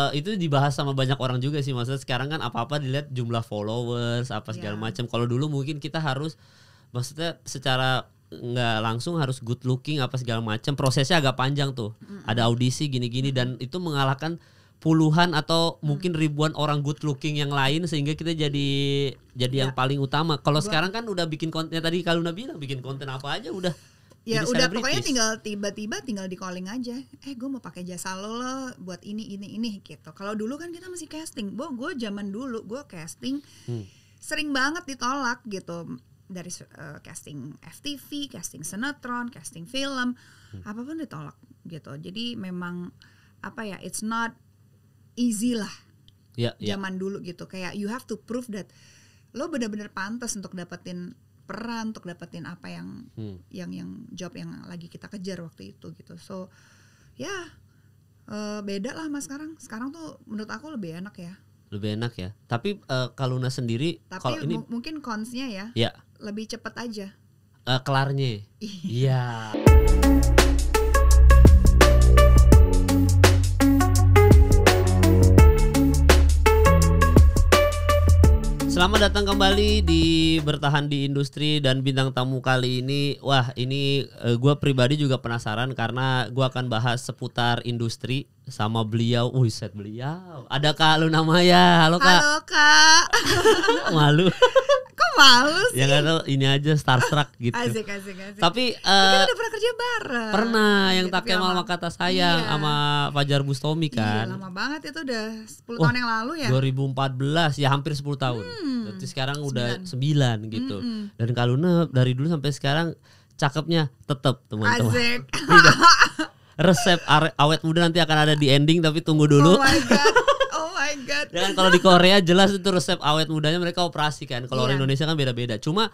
Uh, itu dibahas sama banyak orang juga sih maksudnya sekarang kan apa-apa dilihat jumlah followers apa iya. segala yeah. macam kalau dulu mungkin kita harus maksudnya secara nggak langsung harus good looking apa segala macam prosesnya agak panjang tuh mm ada audisi gini-gini dan itu mengalahkan puluhan atau mm. mungkin ribuan orang good looking yang lain sehingga kita jadi jadi ya. yang iya. paling utama. Kalau sekarang kan udah bikin konten ya tadi kalau udah bilang bikin konten apa aja udah ya Jadi udah pokoknya tinggal tiba-tiba tinggal di calling aja eh gue mau pakai jasa lo lo buat ini ini ini gitu kalau dulu kan kita masih casting bo gue zaman dulu gue casting hmm. sering banget ditolak gitu dari uh, casting FTV casting sinetron casting film hmm. apapun ditolak gitu jadi memang apa ya it's not easy lah yeah, ya. zaman yeah. dulu gitu kayak you have to prove that lo bener-bener pantas untuk dapetin berperan untuk dapetin apa yang hmm. yang yang job yang lagi kita kejar waktu itu gitu so ya uh, beda lah mas sekarang sekarang tuh menurut aku lebih enak ya lebih enak ya tapi uh, kaluna sendiri tapi kalau ini mungkin consnya ya ya lebih cepet aja uh, kelarnya iya yeah. Selamat datang kembali di bertahan di industri dan bintang tamu kali ini. Wah, ini uh, eh, gue pribadi juga penasaran karena gue akan bahas seputar industri sama beliau. Wih, set beliau. Ada Kak Luna Maya. Halo Kak. Halo Kak. Malu. males ya kan ini aja starstruck gitu. Asik, asik, asik. Tapi uh, Tapi kan eh, udah pernah kerja bareng. Pernah yang tak gitu, tak sama kata Sayang iya. sama Fajar Bustomi iya, kan. Iya, lama banget itu udah 10 Wah, tahun yang lalu ya. 2014 ya hampir 10 tahun. Hmm. Berarti sekarang udah 9 gitu. Mm -hmm. Dan Kaluna dari dulu sampai sekarang cakepnya tetap teman-teman. Asik. Resep awet muda nanti akan ada di ending tapi tunggu dulu. Oh my God. my god. Ya kan, kalau di Korea jelas itu resep awet mudanya mereka operasi kan. Kalau yeah. orang iya. Indonesia kan beda-beda. Cuma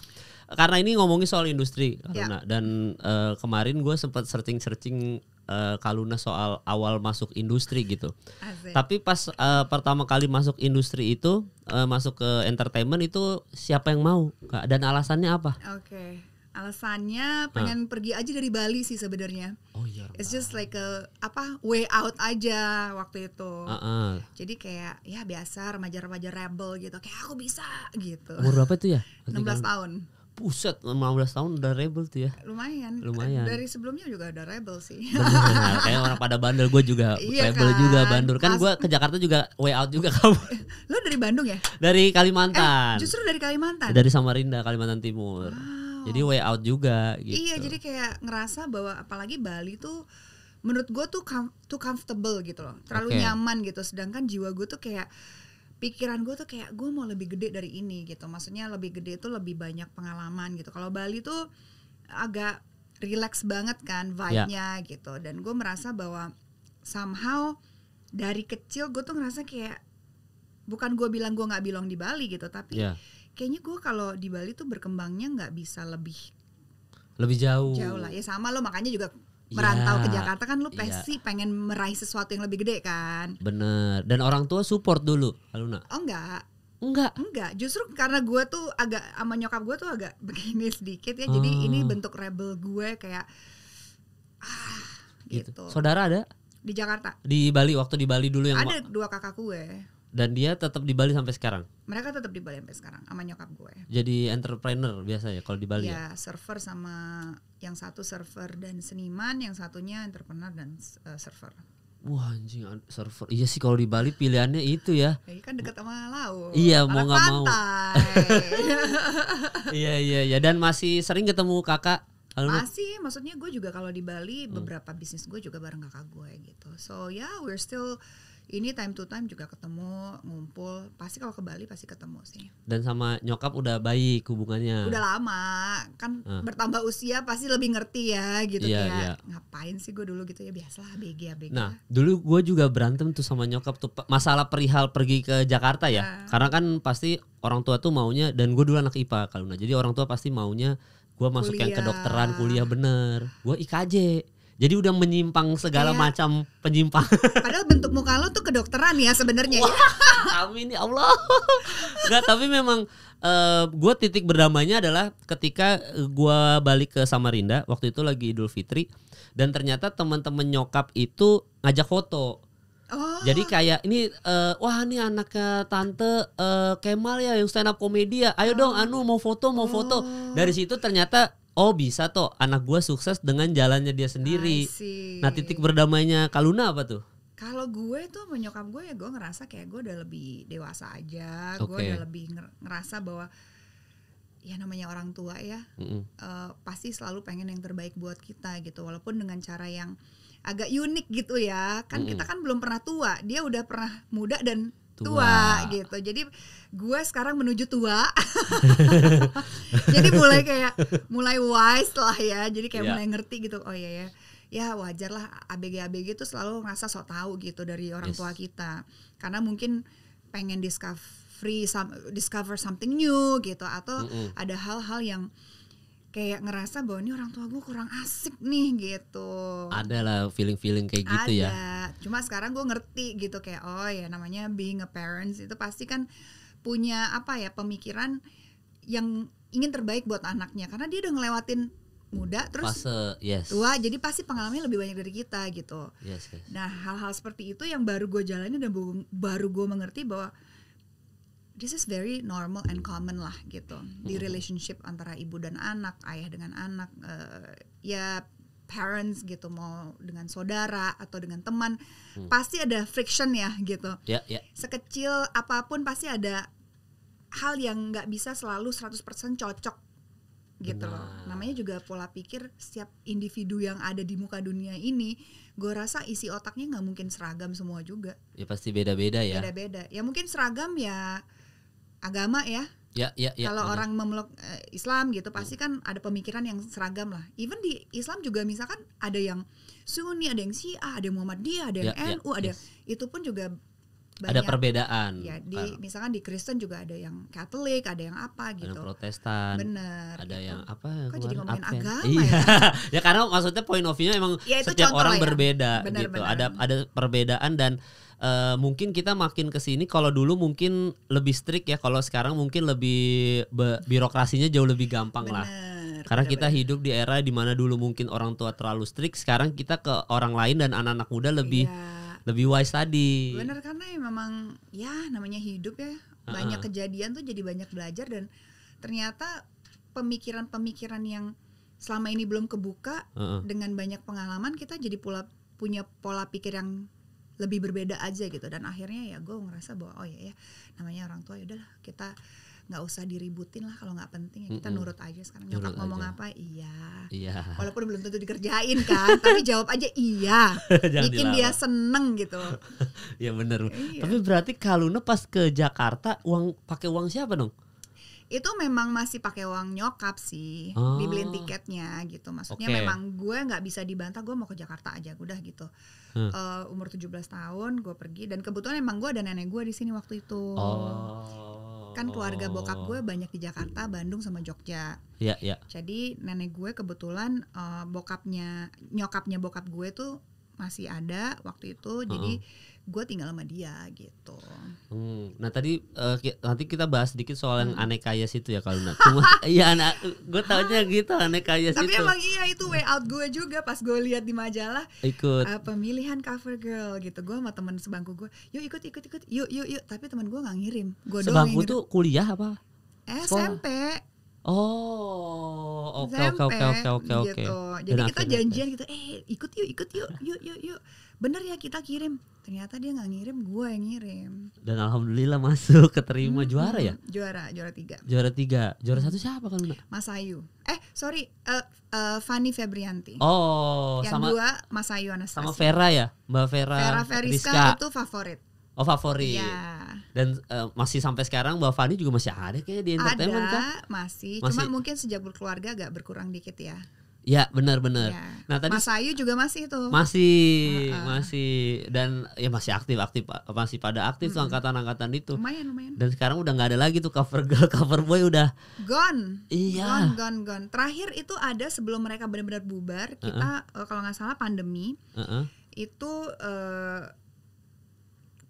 karena ini ngomongin soal industri iya. Kaluna yeah. dan uh, kemarin gue sempat searching-searching uh, eh, Kaluna soal awal masuk industri gitu. Asik. Tapi pas uh, pertama kali masuk industri itu uh, masuk ke entertainment itu siapa yang mau dan alasannya apa? Oke. Okay. Alasannya pengen huh. pergi aja dari Bali sih sebenarnya. Oh iya. It's just like a apa way out aja waktu itu. Uh -uh. Jadi kayak ya biasa remaja-remaja rebel gitu. Kayak aku bisa gitu. Umur berapa itu ya? 16 tahun. Pusat, 15 tahun udah rebel tuh ya. Lumayan. Lumayan. Dari sebelumnya juga udah rebel sih. Bener, kayak orang pada bandel gue juga iya rebel kan? juga bandel. Kan gue ke Jakarta juga way out juga kamu. Lo dari Bandung ya? Dari Kalimantan. Eh, justru dari Kalimantan. Dari Samarinda, Kalimantan Timur. Ah jadi way out juga iya, gitu. Iya, jadi kayak ngerasa bahwa apalagi Bali tuh menurut gue tuh com too comfortable gitu loh. Terlalu okay. nyaman gitu. Sedangkan jiwa gue tuh kayak pikiran gue tuh kayak gue mau lebih gede dari ini gitu. Maksudnya lebih gede tuh lebih banyak pengalaman gitu. Kalau Bali tuh agak relax banget kan vibe-nya yeah. gitu. Dan gue merasa bahwa somehow dari kecil gue tuh ngerasa kayak bukan gue bilang gue nggak bilang di Bali gitu, tapi yeah kayaknya gue kalau di Bali tuh berkembangnya nggak bisa lebih lebih jauh jauh lah ya sama lo makanya juga iya. merantau ya, ke Jakarta kan Lo iya. pasti ya. pengen meraih sesuatu yang lebih gede kan bener dan orang tua support dulu Aluna oh enggak Enggak. Enggak, justru karena gue tuh agak sama nyokap gue tuh agak begini sedikit ya. Oh. Jadi ini bentuk rebel gue kayak ah gitu. gitu. Saudara ada? Di Jakarta. Di Bali waktu di Bali dulu yang Ada dua kakak gue. Dan dia tetap di Bali sampai sekarang. Mereka tetap di Bali sampai sekarang sama nyokap gue. Jadi entrepreneur biasa ya, kalau di Bali. Iya, ya, ya? server sama yang satu server dan seniman, yang satunya entrepreneur dan uh, eh, server. Wah anjing server. Iya sih kalau di Bali pilihannya itu ya. ya kan dekat sama laut. Iya mau nggak mau. iya iya iya dan masih sering ketemu kakak. Halo. Masih, maksudnya gue juga kalau di Bali hmm. beberapa bisnis gue juga bareng kakak gue gitu. So ya yeah, we're still ini time to time juga ketemu ngumpul pasti kalau ke Bali pasti ketemu sih dan sama nyokap udah baik hubungannya udah lama kan uh. bertambah usia pasti lebih ngerti ya gitu yeah, kayak yeah. ngapain sih gue dulu gitu ya biasalah BG ya BG nah dulu gue juga berantem tuh sama nyokap tuh masalah perihal pergi ke Jakarta ya uh. karena kan pasti orang tua tuh maunya dan gue dulu anak IPA kalau nah jadi orang tua pasti maunya gue masuk kuliah. yang kedokteran kuliah bener gue IKJ jadi udah menyimpang segala Kayak, macam penyimpang. Padahal bentuk muka lo tuh kedokteran ya sebenarnya. Ya? Amin ya Allah. Enggak, tapi memang uh, eh, gue titik berdamainya adalah ketika gue balik ke Samarinda waktu itu lagi Idul Fitri dan ternyata teman-teman nyokap itu ngajak foto. Oh. Jadi kayak ini uh, wah ini anaknya tante uh, Kemal ya yang stand up komedia. Ya. Ayo oh. dong anu mau foto mau oh. foto. Dari oh. situ ternyata oh bisa toh anak gue sukses dengan jalannya dia sendiri. Nah titik berdamainya Kaluna apa tuh? Kalau gue tuh menyokap gue ya gue ngerasa kayak gue udah lebih dewasa aja, okay. gue udah lebih ngerasa bahwa ya namanya orang tua ya mm -hmm. uh, pasti selalu pengen yang terbaik buat kita gitu walaupun dengan cara yang agak unik gitu ya kan mm -hmm. kita kan belum pernah tua dia udah pernah muda dan tua, tua gitu. Jadi gue sekarang menuju tua. Jadi mulai kayak mulai wise lah ya. Jadi kayak yeah. mulai ngerti gitu. Oh iya ya. Ya wajar lah ABG-ABG itu selalu ngerasa sok tahu gitu dari orang yes. tua kita. Karena mungkin pengen discover free some, discover something new gitu atau mm -hmm. ada hal-hal yang kayak ngerasa bahwa ini orang tua gue kurang asik nih gitu. Ada lah feeling-feeling kayak gitu Ada. ya. Ada. Cuma sekarang gue ngerti gitu kayak oh ya namanya being a parents itu pasti kan punya apa ya pemikiran yang ingin terbaik buat anaknya karena dia udah ngelewatin muda terus Fase, yes. tua jadi pasti pengalamannya lebih banyak dari kita gitu. Yes, yes. Nah hal-hal seperti itu yang baru gue jalani dan baru gue mengerti bahwa this is very normal and common lah gitu di hmm. relationship antara ibu dan anak, ayah dengan anak, uh, ya parents gitu mau dengan saudara atau dengan teman hmm. pasti ada friction ya gitu. Yeah, yeah. Sekecil apapun pasti ada hal yang nggak bisa selalu 100% cocok gitu nah. loh. Namanya juga pola pikir setiap individu yang ada di muka dunia ini, gue rasa isi otaknya nggak mungkin seragam semua juga. Ya pasti beda-beda ya. Beda-beda. Ya mungkin seragam ya agama ya. Ya, ya, ya, Kalau orang memeluk eh, Islam gitu pasti hmm. kan ada pemikiran yang seragam lah. Even di Islam juga misalkan ada yang Sunni, ada yang Syiah, ada yang Muhammadiyah, ada yang ya, NU, ya, ada yes. itu pun juga banyak, ada perbedaan. Ya, di misalkan di Kristen juga ada yang Katolik, ada yang apa gitu. Ada yang gitu. Protestan. Bener. Ada gitu. yang apa? Kok jadi ngomongin Advent. agama iya. ya? ya karena maksudnya point of view-nya emang ya, setiap orang ya. berbeda bener, gitu. Bener. Ada ada perbedaan dan Eh, mungkin kita makin ke sini kalau dulu mungkin lebih strict ya, kalau sekarang mungkin lebih birokrasinya jauh lebih gampang bener, lah. Karena bener, kita hidup di era dimana dulu mungkin orang tua terlalu strict, sekarang kita ke orang lain dan anak-anak muda lebih ya. lebih wise tadi. benar karena ya memang ya namanya hidup ya banyak uh -uh. kejadian tuh jadi banyak belajar dan ternyata pemikiran-pemikiran yang selama ini belum kebuka uh -uh. dengan banyak pengalaman kita jadi pula punya pola pikir yang lebih berbeda aja gitu dan akhirnya ya gue ngerasa bahwa oh ya ya namanya orang tua ya udahlah kita nggak usah diributin lah kalau nggak penting ya kita nurut aja sekarang nurut ngomong aja. apa iya iya walaupun belum tentu dikerjain kan tapi jawab aja iya bikin dilawat. dia seneng gitu ya bener iya. tapi berarti kalau pas ke Jakarta uang pakai uang siapa dong itu memang masih pakai uang nyokap sih oh. dibeliin tiketnya gitu maksudnya okay. memang gue nggak bisa dibantah gue mau ke Jakarta aja udah gitu hmm. uh, umur 17 tahun gue pergi dan kebetulan emang gue dan nenek gue di sini waktu itu oh. kan keluarga bokap gue banyak di Jakarta Bandung sama Jogja iya, iya. jadi nenek gue kebetulan uh, bokapnya nyokapnya bokap gue tuh masih ada waktu itu uh -huh. jadi hmm gue tinggal sama dia gitu. Hmm. Nah tadi uh, nanti kita bahas sedikit soal yang aneka hmm. aneh kaya situ ya kalau nak. Cuma iya anak gue aja gitu aneh kaya Tapi emang iya itu way out gue juga pas gue lihat di majalah. Ikut. Uh, pemilihan cover girl gitu. Gue sama teman sebangku gue, yuk ikut ikut ikut, yuk yuk yuk. Tapi teman gue nggak ngirim. Gue sebangku tuh kuliah apa? SMP. Eh, Sekolah. Oh, oke oke oke oke oke. Gitu. Jadi kita janjian gitu, eh ikut yuk, ikut yuk, yuk yuk yuk. Bener ya kita kirim. Ternyata dia nggak ngirim, gue yang ngirim. Dan alhamdulillah masuk keterima hmm, juara ya? Juara, juara tiga. Juara tiga, juara mm. satu siapa kan? Mas Ayu. Eh sorry, uh, uh, Fanny Febrianti. Oh, yang sama, dua Mas Ayu Anastasia. Sama Vera ya, Mbak Vera. Vera Feriska itu favorit. Oh favorit. Iya. Dan uh, masih sampai sekarang Mbak Fani juga masih ada kayak di entertainment ada, kan? Masih. masih. Cuma mungkin sejak berkeluarga agak berkurang dikit ya. Ya benar-benar. Ya. Nah tadi Mas Ayu juga masih tuh. Masih, uh -uh. masih dan ya masih aktif aktif masih pada aktif -hmm. tuh angkatan-angkatan itu. Lumayan lumayan. Dan sekarang udah nggak ada lagi tuh cover girl cover boy udah. Gone. Iya. Gone gone gone. Terakhir itu ada sebelum mereka benar-benar bubar kita uh -uh. kalau nggak salah pandemi uh -uh. itu. Uh,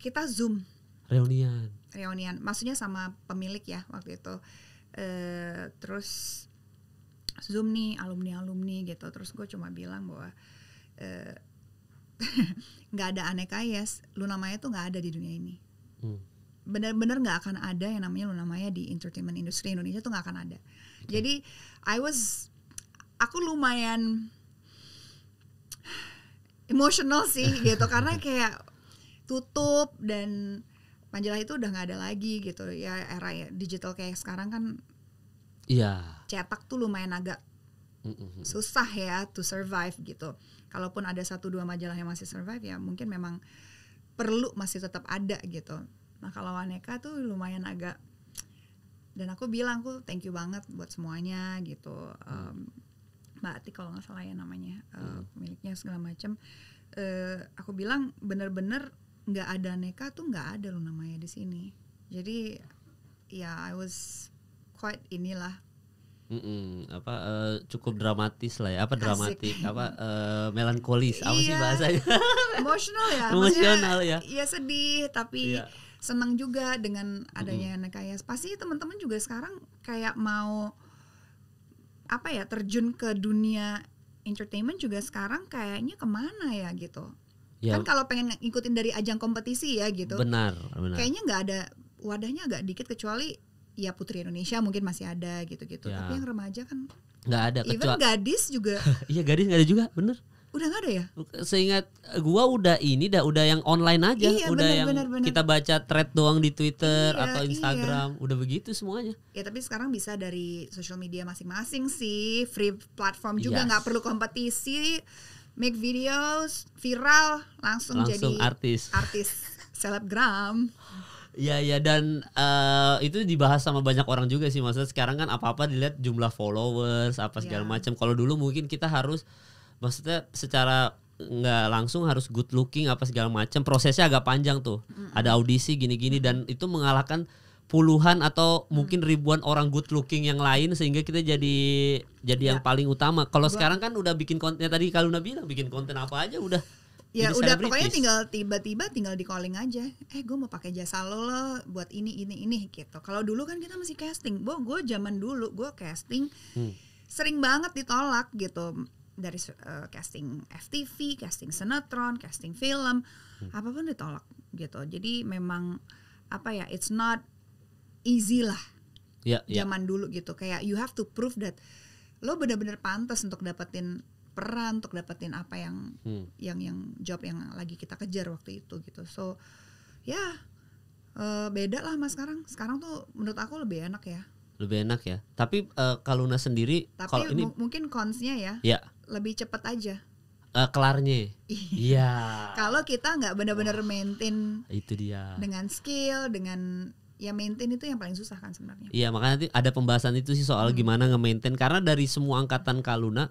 kita zoom reunian reunian maksudnya sama pemilik ya waktu itu uh, terus zoom nih alumni alumni gitu terus gue cuma bilang bahwa eh, nggak ada aneka yes ya, Luna Maya tuh nggak ada di dunia ini hmm. bener-bener nggak akan ada yang namanya Luna Maya di entertainment industri Indonesia tuh nggak akan ada okay. jadi I was aku lumayan emotional sih gitu karena kayak tutup dan majalah itu udah nggak ada lagi gitu ya era digital kayak sekarang kan iya cetak tuh lumayan agak mm-hmm. susah ya to survive gitu kalaupun ada satu dua majalah yang masih survive ya mungkin memang perlu masih tetap ada gitu nah kalau aneka tuh lumayan agak dan aku bilang aku thank you banget buat semuanya gitu um, Mbak Ati kalau nggak salah ya namanya uh, eh, pemiliknya hmm. segala macam uh, eh, aku bilang bener-bener nggak ada neka tuh nggak ada loh namanya di sini jadi ya yeah, I was quite inilah Mm-mm, apa uh, cukup dramatis lah ya apa dramatik apa uh, melankolis apa sih iya. bahasanya emosional ya emosional ya ya sedih tapi yeah. senang juga dengan adanya mm-hmm. ya pasti teman-teman juga sekarang kayak mau apa ya terjun ke dunia entertainment juga sekarang kayaknya kemana ya gitu Ya. Kan kalau pengen ngikutin dari ajang kompetisi ya gitu. Benar, benar. Kayaknya nggak ada wadahnya agak dikit kecuali ya putri Indonesia mungkin masih ada gitu-gitu. Ya. Tapi yang remaja kan nggak ada. Even kecuali, gadis juga. iya gadis nggak ada juga, bener. Udah nggak ada ya? Seingat gua udah ini, dah udah yang online aja, iya, udah bener, yang bener, bener. kita baca thread doang di Twitter iya, atau iya. Instagram, iya. udah begitu semuanya. Ya tapi sekarang bisa dari social media masing-masing sih, free platform juga nggak yes. perlu kompetisi make videos viral langsung, langsung jadi artis artis selebgram Iya ya dan uh, itu dibahas sama banyak orang juga sih maksudnya sekarang kan apa-apa dilihat jumlah followers apa segala yeah. macam. Kalau dulu mungkin kita harus maksudnya secara nggak langsung harus good looking apa segala macam prosesnya agak panjang tuh mm. ada audisi gini-gini dan itu mengalahkan puluhan atau hmm. mungkin ribuan orang good looking yang lain sehingga kita jadi jadi ya. yang paling utama. Kalau sekarang kan udah bikin konten ya tadi kalau bilang bikin konten apa aja udah Ya udah pokoknya tinggal tiba-tiba tinggal di calling aja. Eh gue mau pakai jasa lo lo buat ini ini ini gitu. Kalau dulu kan kita masih casting. Bo gue zaman dulu gue casting hmm. sering banget ditolak gitu dari uh, casting FTV, casting sinetron, casting film, hmm. apapun ditolak gitu. Jadi memang apa ya it's not easy lah ya, ya, zaman dulu gitu kayak you have to prove that lo bener-bener pantas untuk dapetin peran untuk dapetin apa yang hmm. yang yang job yang lagi kita kejar waktu itu gitu so ya yeah, uh, beda lah mas sekarang sekarang tuh menurut aku lebih enak ya lebih enak ya tapi uh, kaluna sendiri tapi ini mungkin consnya ya ya lebih cepet aja uh, kelarnya iya, iya. kalau kita nggak bener-bener maintain itu dia dengan skill dengan ya maintain itu yang paling susah kan sebenarnya. Iya, makanya nanti ada pembahasan itu sih soal hmm. gimana nge-maintain karena dari semua angkatan Kaluna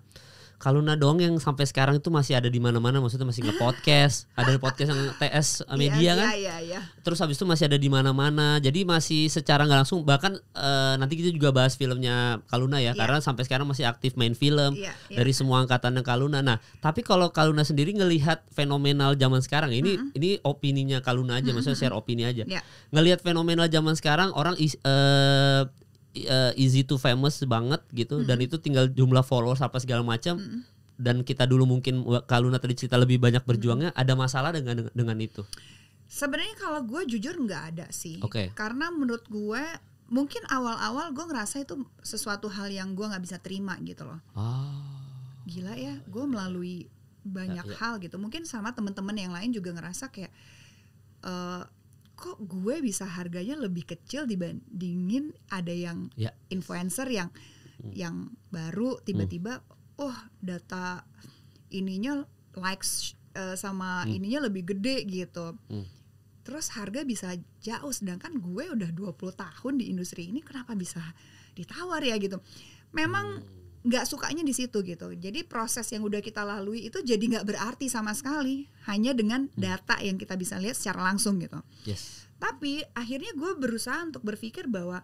Kaluna dong yang sampai sekarang itu masih ada di mana-mana maksudnya masih nge podcast ada podcast yang TS iya, media yeah, kan yeah, yeah, terus habis itu masih ada di mana-mana jadi masih secara nggak langsung bahkan uh, nanti kita juga bahas filmnya Kaluna ya iya. karena sampai sekarang masih aktif main film iya, dari semua angkatannya Kaluna nah tapi kalau Kaluna sendiri ngelihat fenomenal zaman sekarang ini mm -hmm. ini opininya Kaluna aja mm -hmm. maksudnya share opini aja ngelihat fenomenal zaman sekarang orang is, uh, uh, easy to famous banget gitu mm. dan mm-hmm. itu tinggal jumlah followers apa segala macam mm. dan kita dulu mungkin kalau tadi cerita lebih banyak mm-hmm. berjuangnya mm. ada masalah dengan dengan itu sebenarnya kalau gue jujur nggak ada sih okay. karena menurut gue mungkin awal-awal gue ngerasa itu sesuatu hal yang gue nggak bisa terima gitu loh oh. gila ya gue melalui ya, banyak ya, ya. hal gitu mungkin sama temen-temen yang lain juga ngerasa kayak eh, kok gue bisa harganya lebih kecil dibandingin ada yang ya. influencer yang hmm. yang baru tiba-tiba hmm. oh data ininya likes uh, sama hmm. ininya lebih gede gitu. Hmm. Terus harga bisa jauh sedangkan gue udah 20 tahun di industri ini kenapa bisa ditawar ya gitu. Memang hmm nggak sukanya di situ gitu. Jadi proses yang udah kita lalui itu jadi nggak berarti sama sekali hanya dengan hmm. data yang kita bisa lihat secara langsung gitu. Yes. Tapi akhirnya gue berusaha untuk berpikir bahwa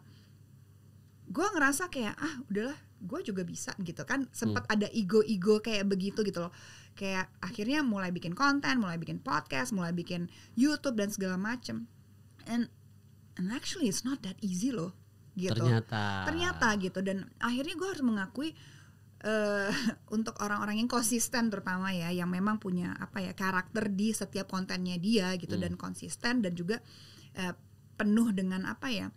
gue ngerasa kayak ah udahlah gue juga bisa gitu kan sempat hmm. ada ego-ego kayak begitu gitu loh kayak akhirnya mulai bikin konten mulai bikin podcast mulai bikin YouTube dan segala macem and and actually it's not that easy loh gitu ternyata ternyata gitu dan akhirnya gue harus mengakui Eh, untuk orang-orang yang konsisten terutama ya yang memang punya apa ya karakter di setiap kontennya dia gitu hmm. dan konsisten dan juga uh, penuh dengan apa ya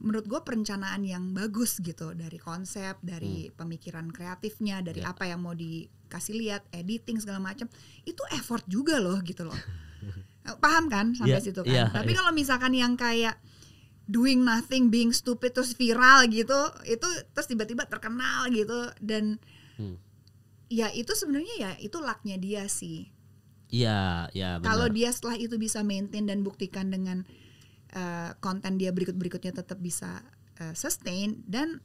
menurut gue perencanaan yang bagus gitu dari konsep dari hmm. pemikiran kreatifnya dari yeah. apa yang mau dikasih lihat editing segala macam itu effort juga loh gitu loh paham kan sampai yeah. situ kan yeah. tapi ya. kalau misalkan yang kayak doing nothing being stupid terus viral gitu itu terus tiba-tiba terkenal gitu dan hmm. ya itu sebenarnya ya itu laknya dia sih Iya, ya, ya Kalau dia setelah itu bisa maintain dan buktikan dengan uh, konten dia berikut-berikutnya tetap bisa uh, sustain dan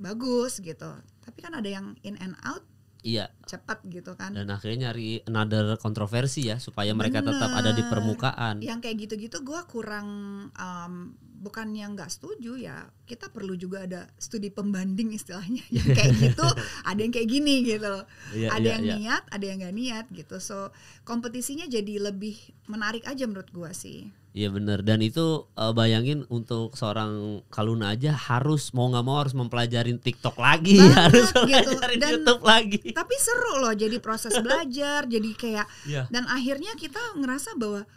bagus gitu. Tapi kan ada yang in and out Iya. Cepat gitu kan. Dan akhirnya nyari another kontroversi ya supaya mereka Bener. tetap ada di permukaan. Yang kayak gitu-gitu gue kurang um, bukan yang nggak setuju ya. Kita perlu juga ada studi pembanding istilahnya. Yang kayak gitu, ada yang kayak gini gitu loh. Iya, ada iya, yang iya. niat, ada yang nggak niat gitu. So kompetisinya jadi lebih menarik aja menurut gue sih. Iya benar dan itu uh, bayangin untuk seorang Kaluna aja harus mau nggak mau harus mempelajari TikTok lagi, Banget, harus mempelajari gitu. dan, lagi. Tapi seru loh jadi proses belajar, jadi kayak yeah. dan akhirnya kita ngerasa bahwa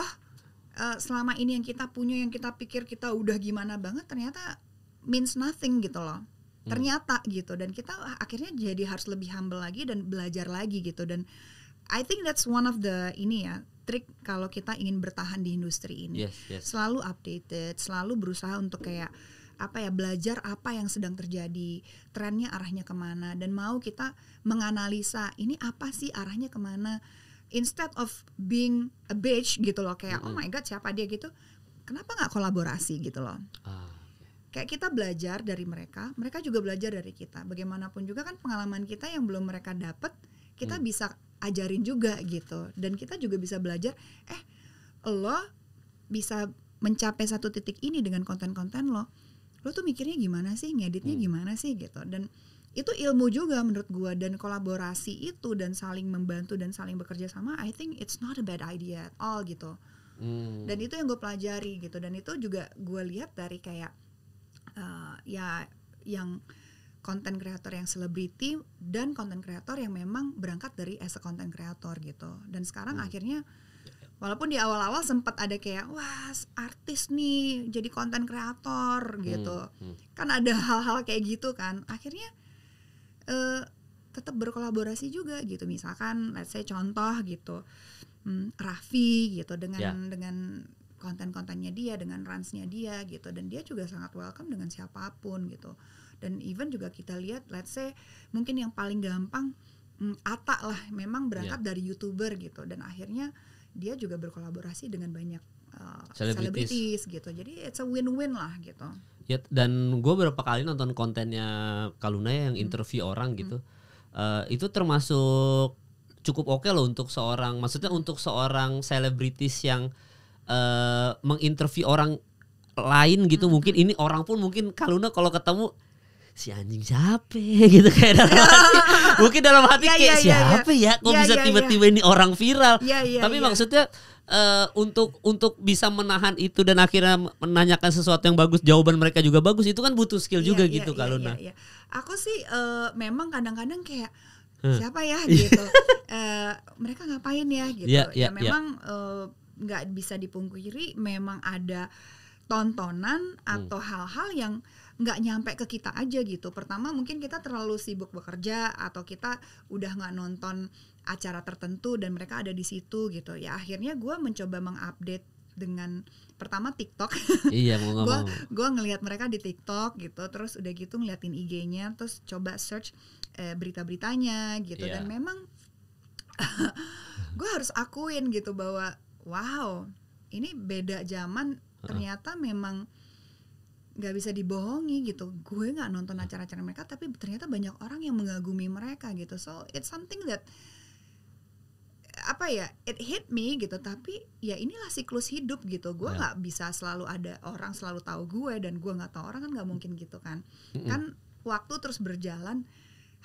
oh uh, selama ini yang kita punya yang kita pikir kita udah gimana banget ternyata means nothing gitu loh. Hmm. Ternyata gitu dan kita akhirnya jadi harus lebih humble lagi dan belajar lagi gitu dan I think that's one of the ini ya trik kalau kita ingin bertahan di industri ini. Yes, yes. Selalu updated, selalu berusaha untuk kayak apa ya belajar apa yang sedang terjadi, trennya arahnya kemana dan mau kita menganalisa ini apa sih arahnya kemana. Instead of being a bitch gitu loh kayak mm -hmm. oh my god siapa dia gitu, kenapa nggak kolaborasi gitu loh? Ah kayak kita belajar dari mereka, mereka juga belajar dari kita. Bagaimanapun juga kan pengalaman kita yang belum mereka dapat, kita hmm. bisa ajarin juga gitu dan kita juga bisa belajar eh lo bisa mencapai satu titik ini dengan konten-konten lo lo tuh mikirnya gimana sih ngeditnya hmm. gimana sih gitu dan itu ilmu juga menurut gue dan kolaborasi itu dan saling membantu dan saling bekerja sama I think it's not a bad idea at all gitu hmm. dan itu yang gue pelajari gitu dan itu juga gue lihat dari kayak uh, ya yang konten kreator yang selebriti dan konten kreator yang memang berangkat dari as a konten kreator gitu. Dan sekarang hmm. akhirnya walaupun di awal-awal sempat ada kayak wah artis nih jadi konten kreator hmm, gitu. Hmm. Hmm. Kan ada hal-hal kayak gitu kan. Akhirnya eh, tetap berkolaborasi juga gitu. Misalkan let's say contoh gitu. Hmm, Raffi gitu dengan yeah. dengan konten-kontennya dia dengan runsnya dia gitu dan dia juga sangat welcome dengan siapapun gitu dan even juga kita lihat let's say mungkin yang paling gampang hmm, Ata lah memang berangkat yeah. dari youtuber gitu dan akhirnya dia juga berkolaborasi dengan banyak eh, selebritis uh, gitu jadi it's a win-win lah gitu ya dan gue beberapa kali nonton kontennya Kaluna ya, yang hmm. interview orang gitu hmm. uh, itu termasuk cukup oke okay loh untuk seorang maksudnya hmm. untuk seorang selebritis yang uh, menginterview orang lain gitu hmm. mungkin hmm. ini orang pun mungkin Kaluna kalau ketemu si anjing siapa gitu kayak dalam hati, mungkin dalam hati ya, kayak ya, ya siapa ya, ya? kok ya, bisa ya, ya. tiba-tiba ya, ini orang viral ya, ya, tapi ya. maksudnya Uh, untuk untuk bisa menahan itu dan akhirnya menanyakan sesuatu yang bagus jawaban mereka juga bagus itu kan butuh skill ya, juga ya, gitu ya, kalau ya, ya. aku sih uh, memang kadang-kadang kayak hmm. siapa ya gitu uh, mereka ngapain ya gitu ya, ya, ya memang nggak uh, bisa dipungkiri memang ada tontonan hmm. atau hal-hal hmm. Hal -hal yang nggak nyampe ke kita aja gitu. Pertama mungkin kita terlalu sibuk bekerja atau kita udah nggak nonton acara tertentu dan mereka ada di situ gitu. Ya akhirnya gue mencoba mengupdate dengan pertama TikTok. Iya, mau gua, gua ngelihat mereka di TikTok gitu, terus udah gitu ngeliatin IG-nya, terus coba search eh, berita-beritanya gitu yeah. dan iya. memang gue harus akuin gitu bahwa wow, ini beda zaman ternyata memang nggak bisa dibohongi gitu gue nggak nonton acara-acara mereka tapi ternyata banyak orang yang mengagumi mereka gitu so it's something that apa ya it hit me gitu tapi ya inilah siklus hidup gitu gue ya. nggak yeah. bisa selalu ada orang selalu tahu gue dan gue nggak tahu orang kan nggak mungkin gitu kan mm -hmm. kan waktu terus berjalan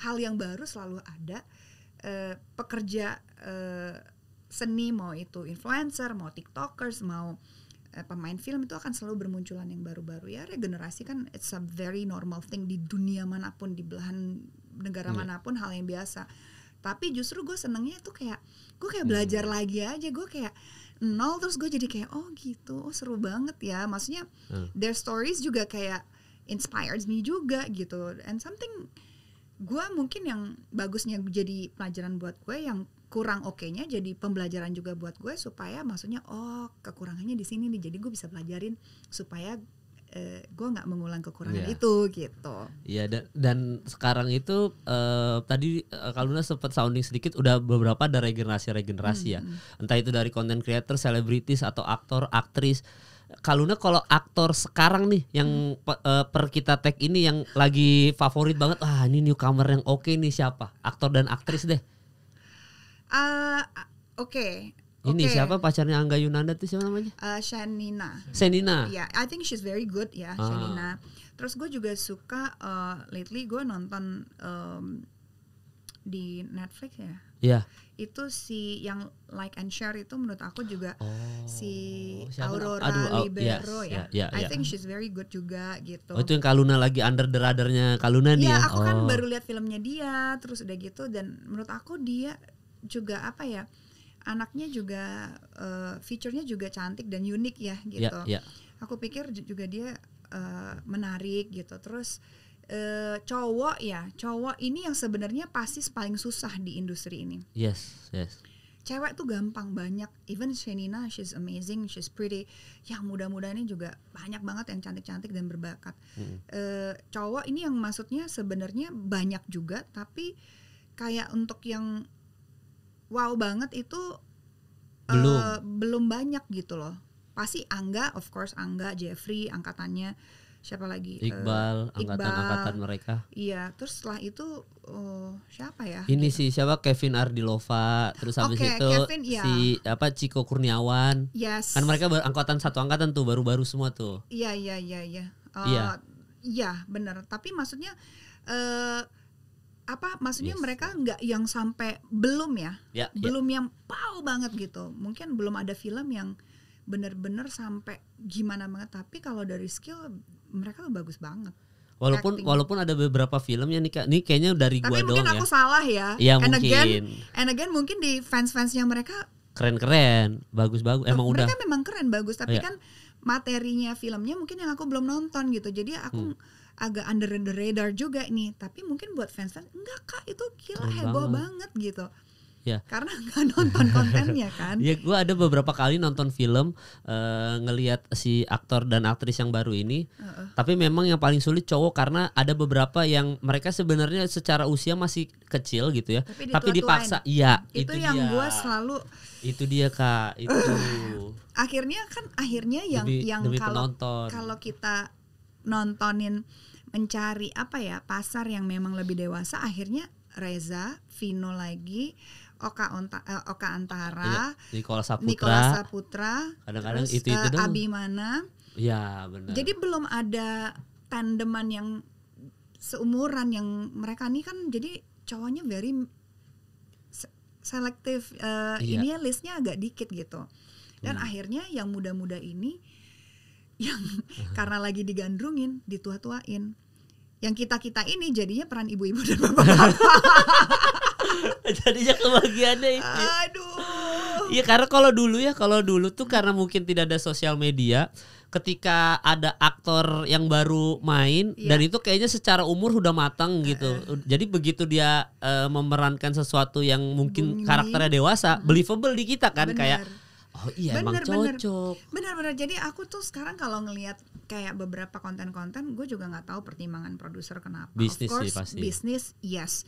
hal yang baru selalu ada e, pekerja e, seni mau itu influencer mau tiktokers mau Eh, pemain film itu akan selalu bermunculan yang baru-baru ya regenerasi kan it's a very normal thing di dunia manapun di belahan negara yeah. manapun hal yang biasa tapi justru gue senengnya itu kayak gue kayak hmm. belajar hmm. lagi aja gue kayak nol terus gue jadi kayak oh gitu oh seru banget ya maksudnya hmm. their stories juga kayak inspires me juga gitu and something gue mungkin yang bagusnya jadi pelajaran buat gue yang kurang oke-nya jadi pembelajaran juga buat gue supaya maksudnya oh kekurangannya di sini nih jadi gue bisa pelajarin supaya eh, gue nggak mengulang kekurangan yeah. itu gitu. Iya yeah, dan dan sekarang itu uh, tadi uh, eh, Kaluna sempat sounding sedikit udah beberapa dari regenerasi regenerasi ya. hmm. ya entah itu dari content creator, selebritis atau aktor aktris. Kaluna kalau aktor sekarang nih yang hmm. uh, per kita tag ini yang lagi favorit banget ah ini newcomer yang oke okay nih siapa aktor dan aktris deh Uh, Oke. Okay. Ini okay. siapa pacarnya Angga Yunanda tuh siapa namanya? Uh, Shanina. Shanina. Ya, yeah, I think she's very good ya, yeah, ah. Shanina. Terus gue juga suka uh, lately gue nonton um, di Netflix ya. Iya. Yeah. Itu si yang like and share itu menurut aku juga oh, si siapa? Aurora Aduh, Libero yes, ya. Yeah, yeah, I yeah. think she's very good juga gitu. Oh itu yang Kaluna lagi under the radarnya Kaluna nih yeah, ya. aku kan oh. kan baru lihat filmnya dia, terus udah gitu dan menurut aku dia juga apa ya anaknya juga uh, eh, fiturnya juga cantik dan unik ya, ya gitu yeah, yeah. aku pikir juga dia uh, menarik gitu terus uh, cowok ya cowok ini yang sebenarnya pasti paling susah di industri ini yes yes cewek tuh gampang banyak even Shenina she's amazing she's pretty yang muda-muda ini juga banyak banget yang cantik-cantik dan berbakat hmm. uh, cowok ini yang maksudnya sebenarnya banyak juga tapi kayak untuk yang wow banget itu eh, belum uh, belum banyak gitu loh pasti Angga of course Angga Jeffrey angkatannya siapa lagi eh, Iqbal uh, angkatan-angkatan mereka iya terus setelah itu uh, siapa ya ini gitu. sih siapa Kevin Ardilova terus okay, habis itu Kevin, ya. si apa Ciko Kurniawan yes. kan mereka angkatan satu angkatan tuh baru-baru semua tuh iya iya iya iya uh, iya eh, iya benar tapi maksudnya uh, apa maksudnya yes. mereka nggak yang sampai belum ya, ya, ya. belum ya. yang pau banget gitu mungkin belum ada film yang bener-bener sampai gimana banget tapi kalau dari skill mereka bagus banget walaupun acting. walaupun ada beberapa film yang nih ini kayaknya dari tapi gua doang ya tapi mungkin aku salah ya, ya and mungkin. again and again mungkin di fans-fansnya mereka keren-keren bagus-bagus emang mereka udah mereka memang keren bagus tapi ya. kan materinya filmnya mungkin yang aku belum nonton gitu jadi aku hmm. agak under the radar juga nih tapi mungkin buat fans fans enggak kak itu gila heboh banget. banget gitu Ya. Karena nggak nonton kontennya kan. ya, gue ada beberapa kali nonton film uh, ngelihat si aktor dan aktris yang baru ini. Uh -uh. Tapi memang yang paling sulit cowok karena ada beberapa yang mereka sebenarnya secara usia masih kecil gitu ya. Tapi, tapi dipaksa. Iya. Itu, itu yang gue selalu. Itu dia kak. Itu. Uh, akhirnya kan akhirnya yang demi, yang kalau kalau kita nontonin mencari apa ya pasar yang memang lebih dewasa akhirnya Reza, Vino lagi Oka Onta, eh, Oka Antara, iya, Nikola Saputra, Nikola Saputra, kadang-kadang itu itu uh, Abimana. Ya benar. Jadi belum ada tandeman yang seumuran yang mereka nih kan jadi cowoknya very selektif uh, iya. ini listnya agak dikit gitu dan hmm. akhirnya yang muda-muda ini yang karena lagi digandrungin ditua-tuain yang kita kita ini jadinya peran ibu-ibu dan bapak-bapak jadinya kebahagiaannya itu ya. aduh Iya karena kalau dulu ya kalau dulu tuh karena mungkin tidak ada sosial media ketika ada aktor yang baru main ya. dan itu kayaknya secara umur udah matang gitu. Uh, Jadi begitu dia uh, memerankan sesuatu yang mungkin Bunyi. karakternya dewasa, believable di kita kan bener. kayak oh iya bener, emang cocok. Bener-bener. Jadi aku tuh sekarang kalau ngelihat kayak beberapa konten-konten gue juga nggak tahu pertimbangan produser kenapa. Bisnis sih pasti. Bisnis yes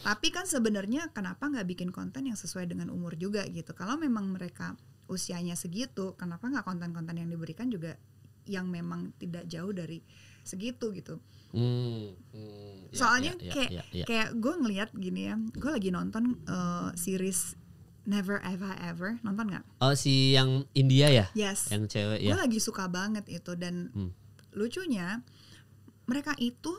tapi kan sebenarnya kenapa nggak bikin konten yang sesuai dengan umur juga gitu? Kalau memang mereka usianya segitu, kenapa nggak konten-konten yang diberikan juga yang memang tidak jauh dari segitu gitu? Hmm, hmm, ya, Soalnya ya, ya, kayak ya, ya. kayak gue ngeliat gini ya, gue lagi nonton uh, series Never Ever Ever nonton nggak? Oh si yang India ya? Yes. Yang cewek ya. Gue lagi suka banget itu dan hmm. lucunya mereka itu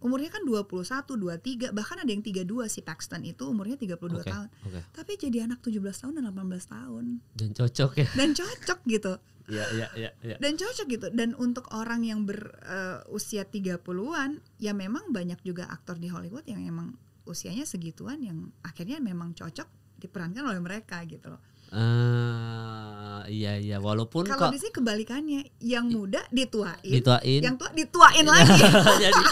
Umurnya kan 21, 23, bahkan ada yang 32 si Paxton itu umurnya 32 okay. tahun. Okay. Tapi jadi anak 17 tahun dan 18 tahun. Dan cocok ya. Dan cocok gitu. Iya, iya, iya, ya. Dan cocok gitu. Dan untuk orang yang berusia eh, uh, 30-an, ya memang banyak juga aktor di Hollywood yang memang usianya segituan yang akhirnya memang cocok diperankan oleh mereka gitu loh. Uh, iya iya walaupun kalau di sini kebalikannya yang muda dituain, dituain. yang tua dituain lagi. Jadi,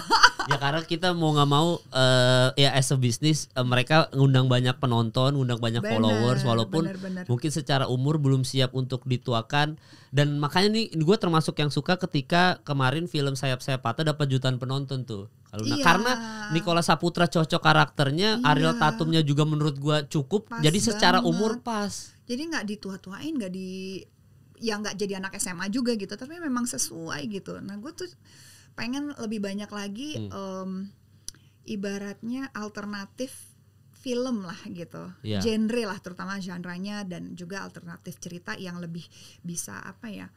ya karena kita mau nggak mau uh, ya as a business uh, mereka ngundang banyak penonton, ngundang banyak bener, followers walaupun bener, bener. mungkin secara umur belum siap untuk dituakan dan makanya nih gue termasuk yang suka ketika kemarin film sayap-sayap patah dapat jutaan penonton tuh. Nah, iya. Karena Nikola Saputra cocok karakternya, iya. Ariel Tatumnya juga menurut gua cukup. Pas jadi secara umur pas. Jadi nggak ditua-tuain, nggak di ya nggak jadi anak SMA juga gitu, tapi memang sesuai gitu. Nah, gue tuh pengen lebih banyak lagi hmm. um, ibaratnya alternatif film lah gitu, yeah. genre lah terutama genre-nya dan juga alternatif cerita yang lebih bisa apa ya?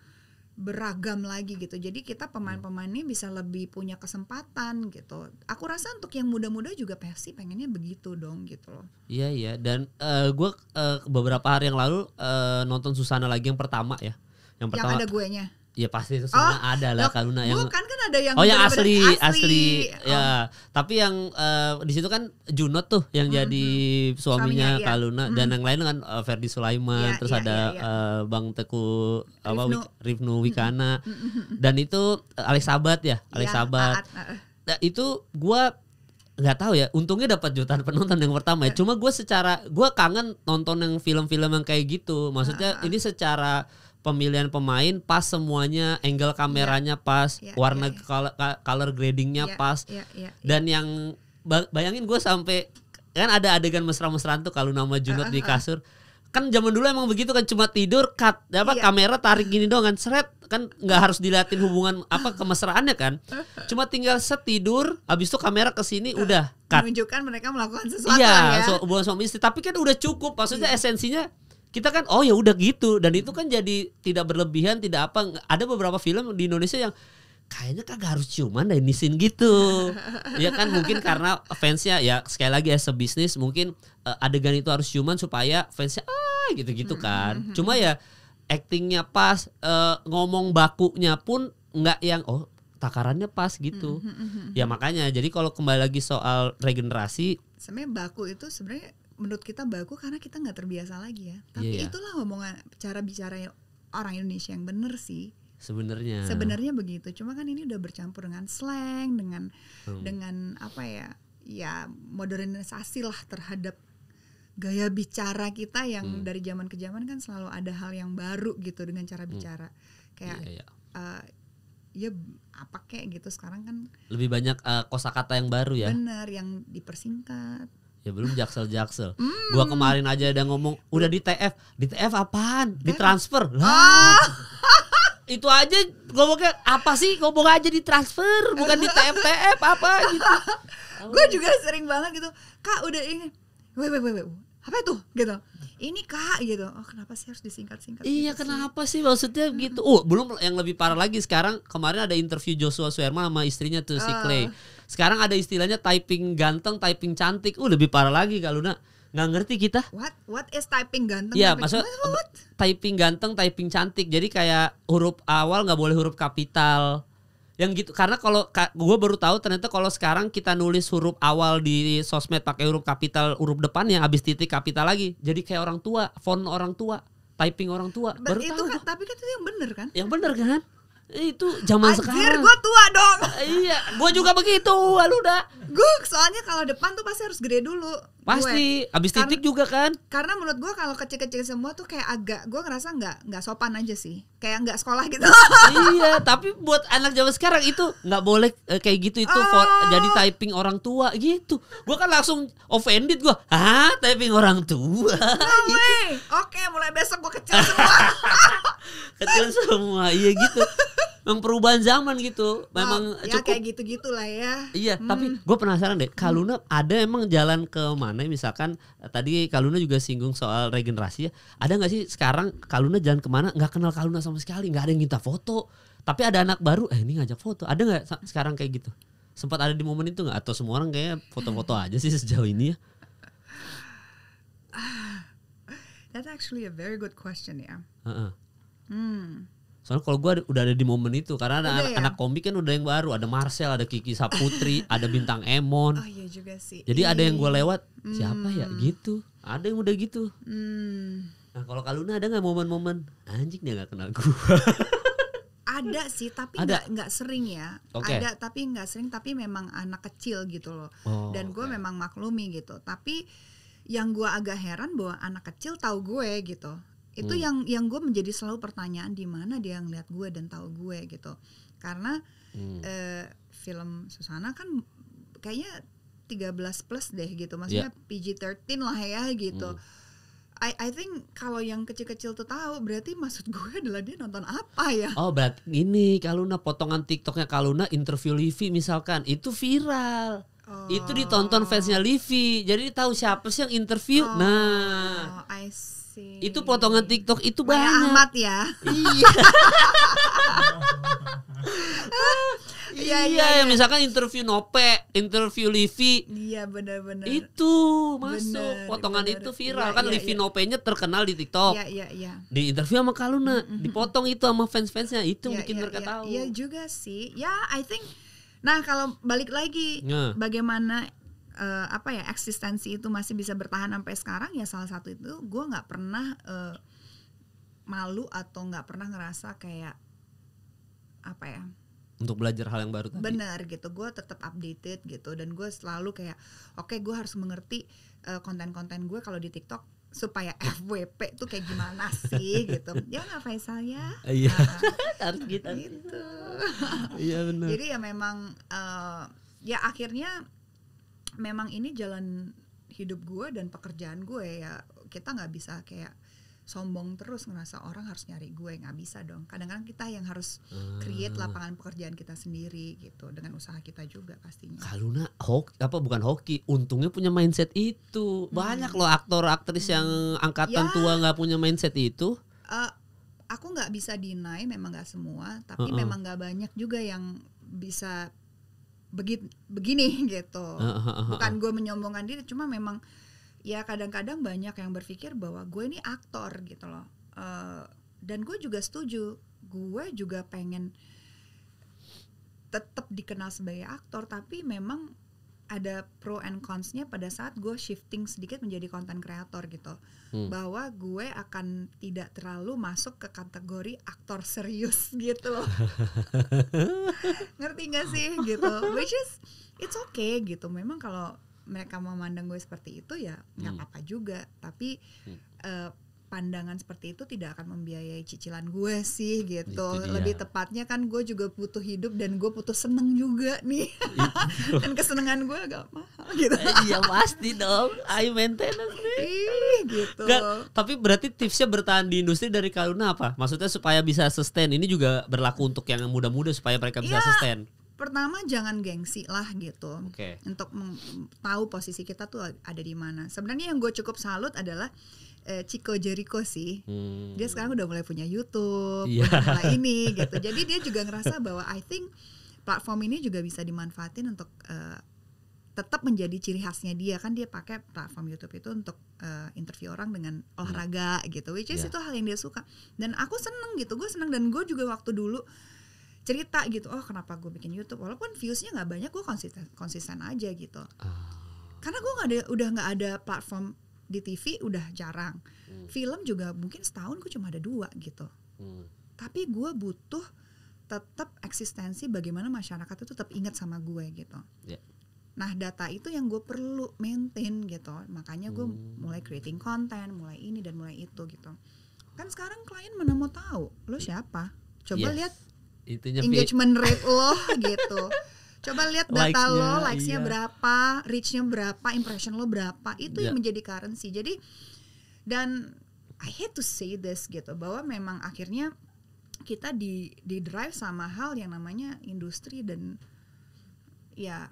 beragam lagi gitu. Jadi kita hmm. pemain pemainnya bisa lebih punya kesempatan gitu. Aku rasa untuk yang muda-muda juga pasti pengennya begitu dong gitu loh. Iya iya dan uh, eh, gue uh, beberapa hari yang lalu uh, nonton Susana lagi yang pertama ya. Yang pertama yang ada gue nya. Ya pasti Susana oh, ada lah Kaluna yang. Gue kan ada yang Oh yang asli, asli asli oh. ya. Oh. Tapi yang uh, di situ kan Junot tuh yang mm-hmm. jadi suaminya, suaminya iya. Kak Luna mm-hmm. dan yang lain kan uh, Ferdi Sulaiman, yeah, terus yeah, ada yeah, iya, iya. Uh, Bang Teku apa Rifnu Wikana. Dan itu eh, Alex Sabat ya, Alex yeah, Sabat. Nah, itu gua nggak tahu ya untungnya dapat jutaan penonton yang pertama ya cuma gue secara gue kangen nonton yang film-film yang kayak gitu maksudnya uh, huh ini secara pemilihan pemain pas semuanya angle kameranya yeah. pas yeah, warna yeah, yeah. Color, gradingnya yeah, pas yeah, yeah, yeah. dan yang bayangin gue sampai kan ada adegan mesra-mesraan tuh kalau nama Junot uh, uh, di ah. kasur kan zaman dulu emang begitu kan cuma tidur cut apa yeah. kamera tarik gini doang kan seret kan nggak harus diliatin hubungan apa kemesraannya kan cuma tinggal setidur tidur habis itu kamera ke sini uh, udah cut menunjukkan mereka melakukan sesuatu iya, kan ya so, hubungan suami istri tapi kan udah cukup maksudnya yeah. esensinya kita kan oh ya udah gitu dan itu kan jadi tidak berlebihan tidak apa ada beberapa film di Indonesia yang kayaknya kagak harus ciuman dan nisin gitu ya kan mungkin karena fansnya ya sekali lagi as a bisnis mungkin uh, adegan itu harus ciuman supaya fansnya ah gitu-gitu kan cuma ya actingnya pas uh, ngomong bakunya pun nggak yang oh takarannya pas gitu ya makanya jadi kalau kembali lagi soal regenerasi sebenarnya baku itu sebenarnya menurut kita baku karena kita nggak terbiasa lagi ya tapi yeah. itulah omongan cara bicara orang Indonesia yang bener sih sebenarnya sebenarnya begitu cuma kan ini udah bercampur dengan slang dengan hmm. dengan apa ya ya modernisasi lah terhadap gaya bicara kita yang hmm. dari zaman ke zaman kan selalu ada hal yang baru gitu dengan cara hmm. bicara hmm. kayak yeah, yeah. Uh, ya apa kayak gitu sekarang kan lebih banyak uh, kosakata yang baru ya benar yang dipersingkat Ya belum jaksel-jaksel. Mm. Gua kemarin aja ada ngomong udah di TF. Di TF apaan? Di transfer. Lah. Ah. itu aja ngomongnya apa sih? Ngomong aja di transfer, bukan di TF TF apa gitu. gua juga sering banget gitu. Kak udah ini. Wait, wait, wait, wait apa itu gitu ini kak gitu oh kenapa sih harus disingkat singkat iya gitu kenapa sih? sih maksudnya hmm. gitu oh belum yang lebih parah lagi sekarang kemarin ada interview Joshua Suherman sama istrinya tuh si ah. Clay sekarang ada istilahnya typing ganteng typing cantik uh lebih parah lagi kalau nak nggak ngerti kita what what is typing ganteng ya maksudnya maksud typing ganteng typing cantik jadi kayak huruf awal nggak boleh huruf kapital yang gitu karena kalau ka, gue baru tahu ternyata kalau sekarang kita nulis huruf awal di sosmed pakai huruf kapital huruf depan yang abis titik kapital lagi jadi kayak orang tua font orang tua typing orang tua berarti baru itu tahu kan, tapi kan itu yang bener kan yang bener kan itu zaman Anjir, sekarang. gue tua dong. iya, gue juga begitu. Lalu udah. Gue soalnya kalau depan tuh pasti harus gede dulu. Pasti. Gue. Abis titik Kar juga kan? Karena menurut gue kalau kecil-kecil semua tuh kayak agak, gue ngerasa nggak nggak sopan aja sih. Kayak nggak sekolah gitu. iya, tapi buat anak zaman sekarang itu nggak boleh eh, kayak gitu itu oh. for, jadi typing orang tua gitu. Gue kan langsung offended gue. Ah, typing orang tua. No nah, gitu. Oke, mulai besok gue kecil semua kecilan semua iya gitu memang perubahan zaman gitu memang oh, ya, cukup kayak gitu gitulah ya iya hmm. tapi gue penasaran deh Kaluna hmm. ada emang jalan ke mana misalkan eh, tadi Kaluna juga singgung soal regenerasi ya ada nggak sih sekarang Kaluna jalan kemana nggak kenal Kaluna sama sekali nggak ada yang minta foto tapi ada anak baru eh ini ngajak foto ada nggak sekarang kayak gitu sempat ada di momen itu nggak atau semua orang kayak foto-foto aja sih sejauh ini ya ah, That's actually a very good question ya. Yeah. Uh -uh. Hmm. Soalnya kalau gue udah ada di momen itu karena ada anak, ya? anak komik kan udah yang baru, ada Marcel, ada Kiki Saputri, ada bintang Emon. Oh iya juga sih. Jadi ada yang gue lewat, siapa ya hmm. gitu. Ada yang udah gitu. Hmm. Nah, kalau Kaluna ada nggak momen-momen anjing dia nggak kenal gue. ada sih tapi nggak nggak sering ya okay. ada tapi nggak sering tapi memang anak kecil gitu loh oh, dan gue okay. memang maklumi gitu tapi yang gue agak heran bahwa anak kecil tahu gue gitu itu hmm. yang yang gue menjadi selalu pertanyaan di mana dia ngeliat gue dan tahu gue gitu karena hmm. Eh, film Susana kan kayaknya 13 plus deh gitu ya. maksudnya yeah. PG-13 lah ya gitu hmm. I, I think kalau yang kecil-kecil tuh tahu berarti maksud gue adalah dia nonton apa ya? Oh berarti ini Kaluna potongan TikToknya Kaluna interview Livi misalkan itu viral. Oh. Itu ditonton oh. fansnya Livi. Jadi tahu siapa sih yang interview. Oh, nah, I sih. Itu potongan TikTok itu banyak. amat ya. Iya. Iya, iya. iya, iya, misalkan interview Nope, interview Livi. Iya, benar-benar. Itu masuk bener, potongan bener. itu viral ya, kan ya, Livi ya. Nope-nya terkenal di TikTok. Iya, iya, iya. Di interview sama Kaluna, dipotong itu sama fans-fansnya, itu ya, bikin ya, mereka ya. tahu. Iya juga sih. Ya, I think Nah, kalau balik lagi, yeah. bagaimana uh, apa ya eksistensi itu masih bisa bertahan sampai sekarang ya salah satu itu gue nggak pernah uh, malu atau nggak pernah ngerasa kayak apa ya untuk belajar hal yang baru tadi. Bener gitu, gue tetap updated gitu dan gue selalu kayak, oke okay, gue harus mengerti konten eh, konten-konten gue kalau di TikTok supaya FWP tuh kayak gimana sih gitu ya nggak Faisal ya iya nah, harus gitu gitu iya benar jadi ya memang uh, ya akhirnya memang ini jalan hidup gue dan pekerjaan gue ya, ya kita nggak bisa kayak sombong terus ngerasa orang harus nyari gue nggak bisa dong kadang-kadang kita yang harus hmm. create lapangan pekerjaan kita sendiri gitu dengan usaha kita juga pastinya Kaluna hoki apa bukan hoki untungnya punya mindset itu hmm. banyak loh aktor aktris hmm. yang angkatan ya. tua nggak punya mindset itu uh, aku nggak bisa deny memang nggak semua tapi uh -uh. memang nggak banyak juga yang bisa begini, begini gitu. Uh, uh, uh, Bukan gue menyombongkan diri, cuma memang ya kadang-kadang banyak yang berpikir bahwa gue ini aktor gitu loh. Uh, dan gue juga setuju, gue juga pengen tetap dikenal sebagai aktor, tapi memang ada pro and consnya pada saat gue shifting sedikit menjadi konten kreator gitu hmm. bahwa gue akan tidak terlalu masuk ke kategori aktor serius gitu loh ngerti gak sih gitu which is it's okay gitu memang kalau mereka mau memandang gue seperti itu ya nggak hmm. apa-apa juga tapi hmm. uh, pandangan seperti itu tidak akan membiayai cicilan gue sih gitu. Lebih tepatnya kan gue juga butuh hidup dan gue butuh seneng juga nih. dan kesenangan gue agak mahal gitu. Eh, iya pasti dong. I maintain nih. gitu. Gak, tapi berarti tipsnya bertahan di industri dari Kaluna apa? Maksudnya supaya bisa sustain ini juga berlaku untuk yang muda-muda supaya mereka bisa ya. sustain pertama jangan gengsi lah gitu okay. untuk tahu posisi kita tuh ada di mana sebenarnya yang gue cukup salut adalah uh, Chico Jericho sih. Hmm. Dia sekarang udah mulai punya YouTube, yeah. Iya. hal ini gitu. Jadi dia juga ngerasa bahwa I think platform ini juga bisa dimanfaatin untuk uh, tetap menjadi ciri khasnya dia kan dia pakai platform YouTube itu untuk uh, interview orang dengan hmm. olahraga hmm. gitu which is yeah. itu hal yang dia suka dan aku seneng gitu gue seneng dan gue juga waktu dulu cerita gitu oh kenapa gue bikin YouTube walaupun viewsnya nggak banyak gue konsisten konsisten aja gitu uh. karena gue nggak ada udah nggak ada platform di TV udah jarang hmm. film juga mungkin setahun gue cuma ada dua gitu hmm. tapi gue butuh tetap eksistensi bagaimana masyarakat itu tetap ingat sama gue gitu yeah. Nah data itu yang gue perlu maintain gitu Makanya gue hmm. mulai creating content Mulai ini dan mulai itu gitu Kan sekarang klien mana mau tahu Lo siapa Coba yes. lihat engagement rate lo gitu Coba lihat data likes lo, likes-nya iya. berapa, reach-nya berapa, impression lo berapa. Itu yeah. yang iya. menjadi currency. Jadi dan I hate to say this gitu bahwa memang akhirnya kita di di drive sama hal yang namanya industri dan ya iya.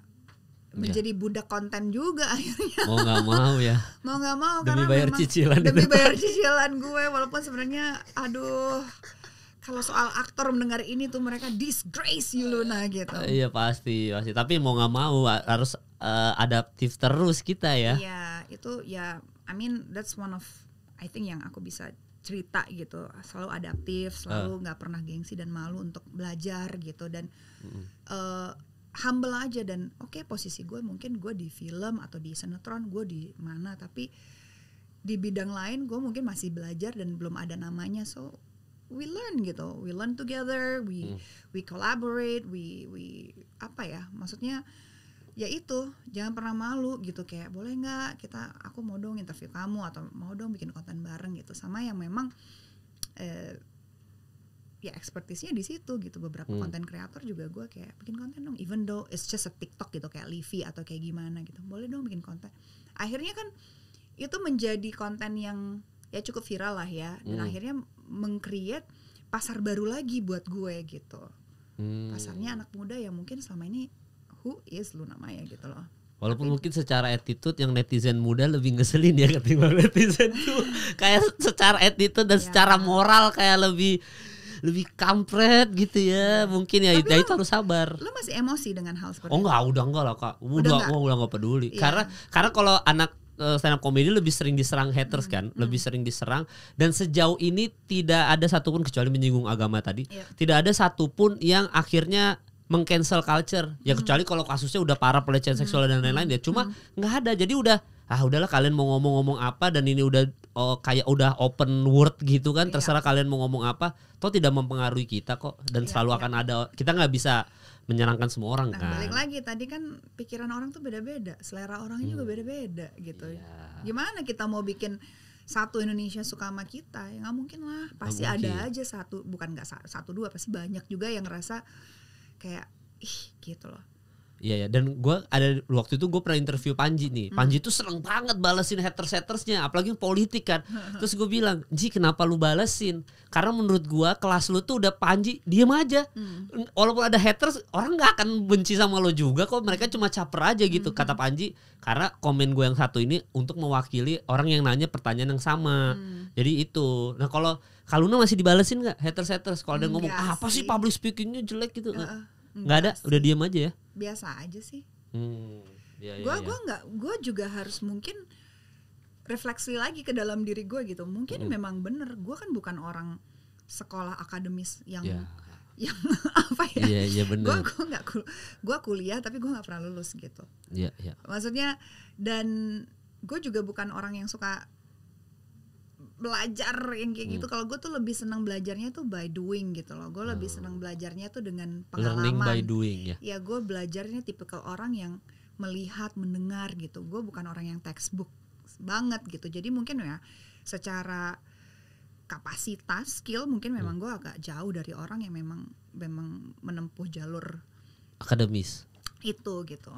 menjadi yeah. budak konten juga akhirnya mau nggak mau ya mau nggak mau demi karena bayar cicilan demi bayar cicilan gue walaupun sebenarnya aduh kalau soal aktor mendengar ini tuh mereka disgrace you Luna gitu. Uh, iya pasti pasti. Tapi mau nggak mau harus uh, adaptif terus kita ya. Iya itu ya. I mean that's one of I think yang aku bisa cerita gitu. Selalu adaptif, selalu ah. nggak uh. pernah gengsi dan malu untuk belajar gitu dan uh, humble aja dan oke okay, posisi gue mungkin gue di film atau di sinetron gue di mana tapi di bidang lain gue mungkin masih belajar dan belum ada namanya so we learn gitu we learn together we hmm. we collaborate we we apa ya maksudnya ya itu jangan pernah malu gitu kayak boleh nggak kita aku mau dong interview kamu atau mau dong bikin konten bareng gitu sama yang memang eh, ya ekspertisnya di situ gitu beberapa hmm. konten kreator juga gue kayak bikin konten dong even though it's just a TikTok gitu kayak Livi atau kayak gimana gitu boleh dong bikin konten akhirnya kan itu menjadi konten yang ya cukup viral lah ya dan hmm. akhirnya mengcreate pasar baru lagi buat gue gitu hmm. pasarnya anak muda ya mungkin selama ini who is Luna Maya gitu loh Walaupun Tapi, mungkin secara attitude yang netizen muda lebih ngeselin ya ketimbang netizen tuh kayak secara attitude dan ya. secara moral kayak lebih lebih kampret gitu ya iya. mungkin ya itu ya lo, harus sabar lo masih emosi dengan hal seperti oh enggak udah enggak lah kak udah udah enggak, udah enggak peduli yeah. karena karena kalau anak Eh, stand up comedy lebih sering diserang haters kan, mm-hmm. lebih sering diserang dan sejauh ini tidak ada satupun kecuali menyinggung agama tadi, yeah. tidak ada satupun yang akhirnya mengcancel culture. Ya mm-hmm. kecuali kalau kasusnya udah parah pelecehan seksual dan mm-hmm. lain-lain ya, cuma nggak ada. Jadi udah ah udahlah kalian mau ngomong-ngomong apa dan ini udah oh, kayak udah open word gitu kan iya. terserah kalian mau ngomong apa toh tidak mempengaruhi kita kok dan yeah, selalu iya. akan ada kita nggak bisa menyenangkan semua orang nah, kan. Balik lagi tadi kan pikiran orang tuh beda-beda, selera orangnya hmm. juga beda-beda gitu. Iya. Gimana kita mau bikin satu Indonesia suka sama kita ya nggak mungkin lah pasti mungkin. ada aja satu bukan nggak satu dua pasti banyak juga yang ngerasa kayak ih gitu loh Iya ya, dan gue ada waktu itu gue pernah interview Panji nih. Hmm. Panji tuh seneng banget balesin haters hatersnya, apalagi politik kan. Terus gue bilang, Ji kenapa lu balesin? Karena menurut gue kelas lu tuh udah Panji diem aja. Hmm. Walaupun ada haters, orang nggak akan benci sama lo juga kok. Mereka cuma caper aja gitu, hmm. kata Panji. Karena komen gue yang satu ini untuk mewakili orang yang nanya pertanyaan yang sama. Hmm. Jadi itu. Nah kalau Kaluna masih dibalesin nggak haters haters? Kalau ada ngomong ngomong apa sih public speakingnya jelek gitu? Uh nggak ada udah diam aja ya biasa aja sih hmm, ya, ya, gue ya. gue nggak gue juga harus mungkin refleksi lagi ke dalam diri gue gitu mungkin hmm. memang bener gue kan bukan orang sekolah akademis yang yeah. yang apa ya yeah, iya, iya, yeah, gue gue nggak kul gue kuliah tapi gue nggak pernah lulus gitu yeah, yeah. maksudnya dan gue juga bukan orang yang suka belajar yang kayak gitu. Hmm. Kalau gue tuh lebih senang belajarnya tuh by doing gitu loh. Gue hmm. lebih oh. senang belajarnya tuh dengan pengalaman. Learning by doing ya. Ya gue belajarnya tipikal orang yang melihat, mendengar gitu. Gue bukan orang yang textbook banget gitu. Jadi mungkin ya secara kapasitas skill mungkin hmm. memang gue agak jauh dari orang yang memang memang menempuh jalur akademis itu gitu.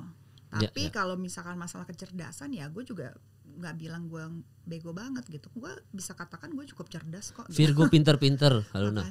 Ya, Tapi ya, ya. kalau misalkan masalah kecerdasan ya gue juga nggak bilang gue bego banget gitu gue bisa katakan gue cukup cerdas kok gitu. Virgo pinter-pinter halo nah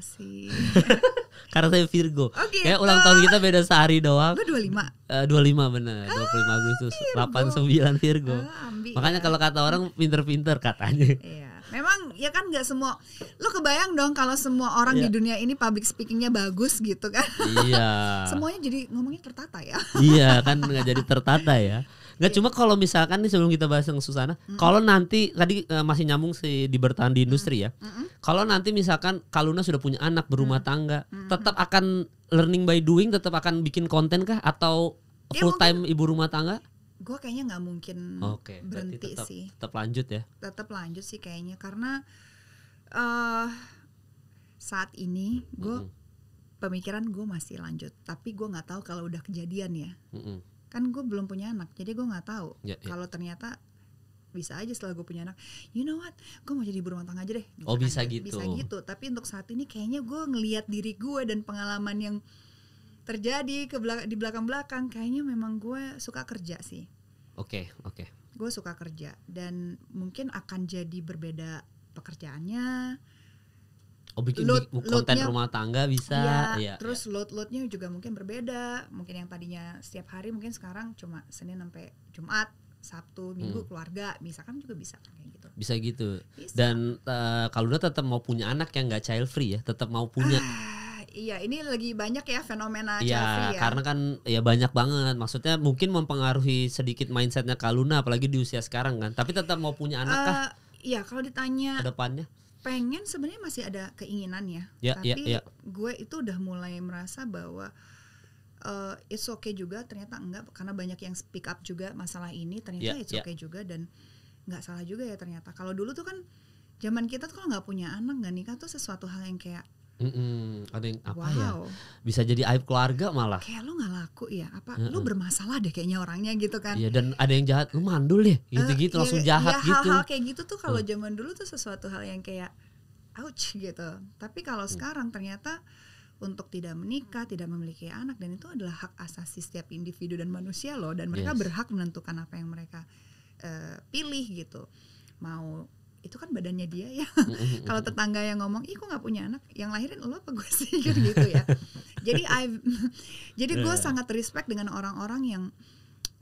karena saya Virgo oh, gitu. kayak ulang tahun kita beda sehari doang gue dua lima eh, dua lima bener ah, dua puluh lima Agustus delapan sembilan Virgo ah, makanya ya. kalau kata orang pinter-pinter katanya iya. Memang ya kan nggak semua lo kebayang dong kalau semua orang yeah. di iya. dunia ini public speakingnya bagus gitu kan. Iya. Yeah. Semuanya jadi ngomongnya tertata ya. iya yeah, kan nggak jadi tertata ya. Gak cuma kalau misalkan nih sebelum kita bahas yang Susana, mm -hmm. kalau nanti tadi uh, masih nyambung sih di bertahan di industri ya. Mm -hmm. Kalau nanti misalkan Kaluna sudah punya anak berumah tangga, mm -hmm. tetap akan learning by doing, tetap akan bikin konten kah atau Dia ya, full time ibu rumah tangga? Gue kayaknya nggak mungkin okay, berhenti tetap, sih. Tetap lanjut ya. Tetap lanjut sih kayaknya karena uh, saat ini gue mm -hmm. pemikiran gue masih lanjut, tapi gue nggak tahu kalau udah kejadian ya. Mm -hmm kan gue belum punya anak jadi gue nggak tahu yeah, yeah. kalau ternyata bisa aja setelah gue punya anak you know what gue mau jadi ibu rumah tangga aja deh oh, Misalkan oh bisa gitu, gitu bisa gitu tapi untuk saat ini kayaknya gue ngelihat diri gue dan pengalaman yang terjadi ke belak di belakang belakang kayaknya memang gue suka kerja sih oke okay, oke okay. gue suka kerja dan mungkin akan jadi berbeda pekerjaannya oh bikin load, konten rumah tangga bisa ya, ya terus ya. load loadnya juga mungkin berbeda mungkin yang tadinya setiap hari mungkin sekarang cuma senin sampai jumat Sabtu, Minggu hmm. keluarga, misalkan juga bisa kayak gitu. Bisa gitu. Bisa. Dan uh, eh, kalau udah tetap mau punya anak yang nggak child free ya, tetap mau punya. Ah, iya, ini lagi banyak ya fenomena ya, ya. karena kan ya banyak banget. Maksudnya mungkin mempengaruhi sedikit mindsetnya Kaluna apalagi di usia sekarang kan. Tapi tetap mau punya anak kah? Eh, iya, kalau ditanya. Kedepannya? pengen sebenarnya masih ada keinginannya ya, ya, tapi ya, ya. gue itu udah mulai merasa bahwa uh, it's okay juga ternyata enggak karena banyak yang speak up juga masalah ini ternyata ya, it's ya. okay juga dan nggak salah juga ya ternyata kalau dulu tuh kan zaman kita tuh kalau nggak punya anak nggak nikah tuh sesuatu hal yang kayak Mm-mm, ada yang apa ya? wow. ya? Bisa jadi aib keluarga malah. Kayak lu nggak laku ya? Apa Mm-mm. lu bermasalah deh kayaknya orangnya gitu kan? Iya dan ada yang jahat, lu mandul deh, eh, gitu-gitu uh, langsung iya, jahat iya, gitu. Hal-hal kayak gitu tuh kalau mm. zaman dulu tuh sesuatu hal yang kayak ouch gitu. Tapi kalau mm. sekarang ternyata untuk tidak menikah, tidak memiliki anak dan itu adalah hak asasi setiap individu dan manusia loh dan mereka yes. berhak menentukan apa yang mereka uh, pilih gitu. Mau itu kan badannya dia ya kalau tetangga yang ngomong ih kok nggak punya anak yang lahirin lo apa gue sih kan gitu ya jadi I jadi gue yeah. sangat respect dengan orang-orang yang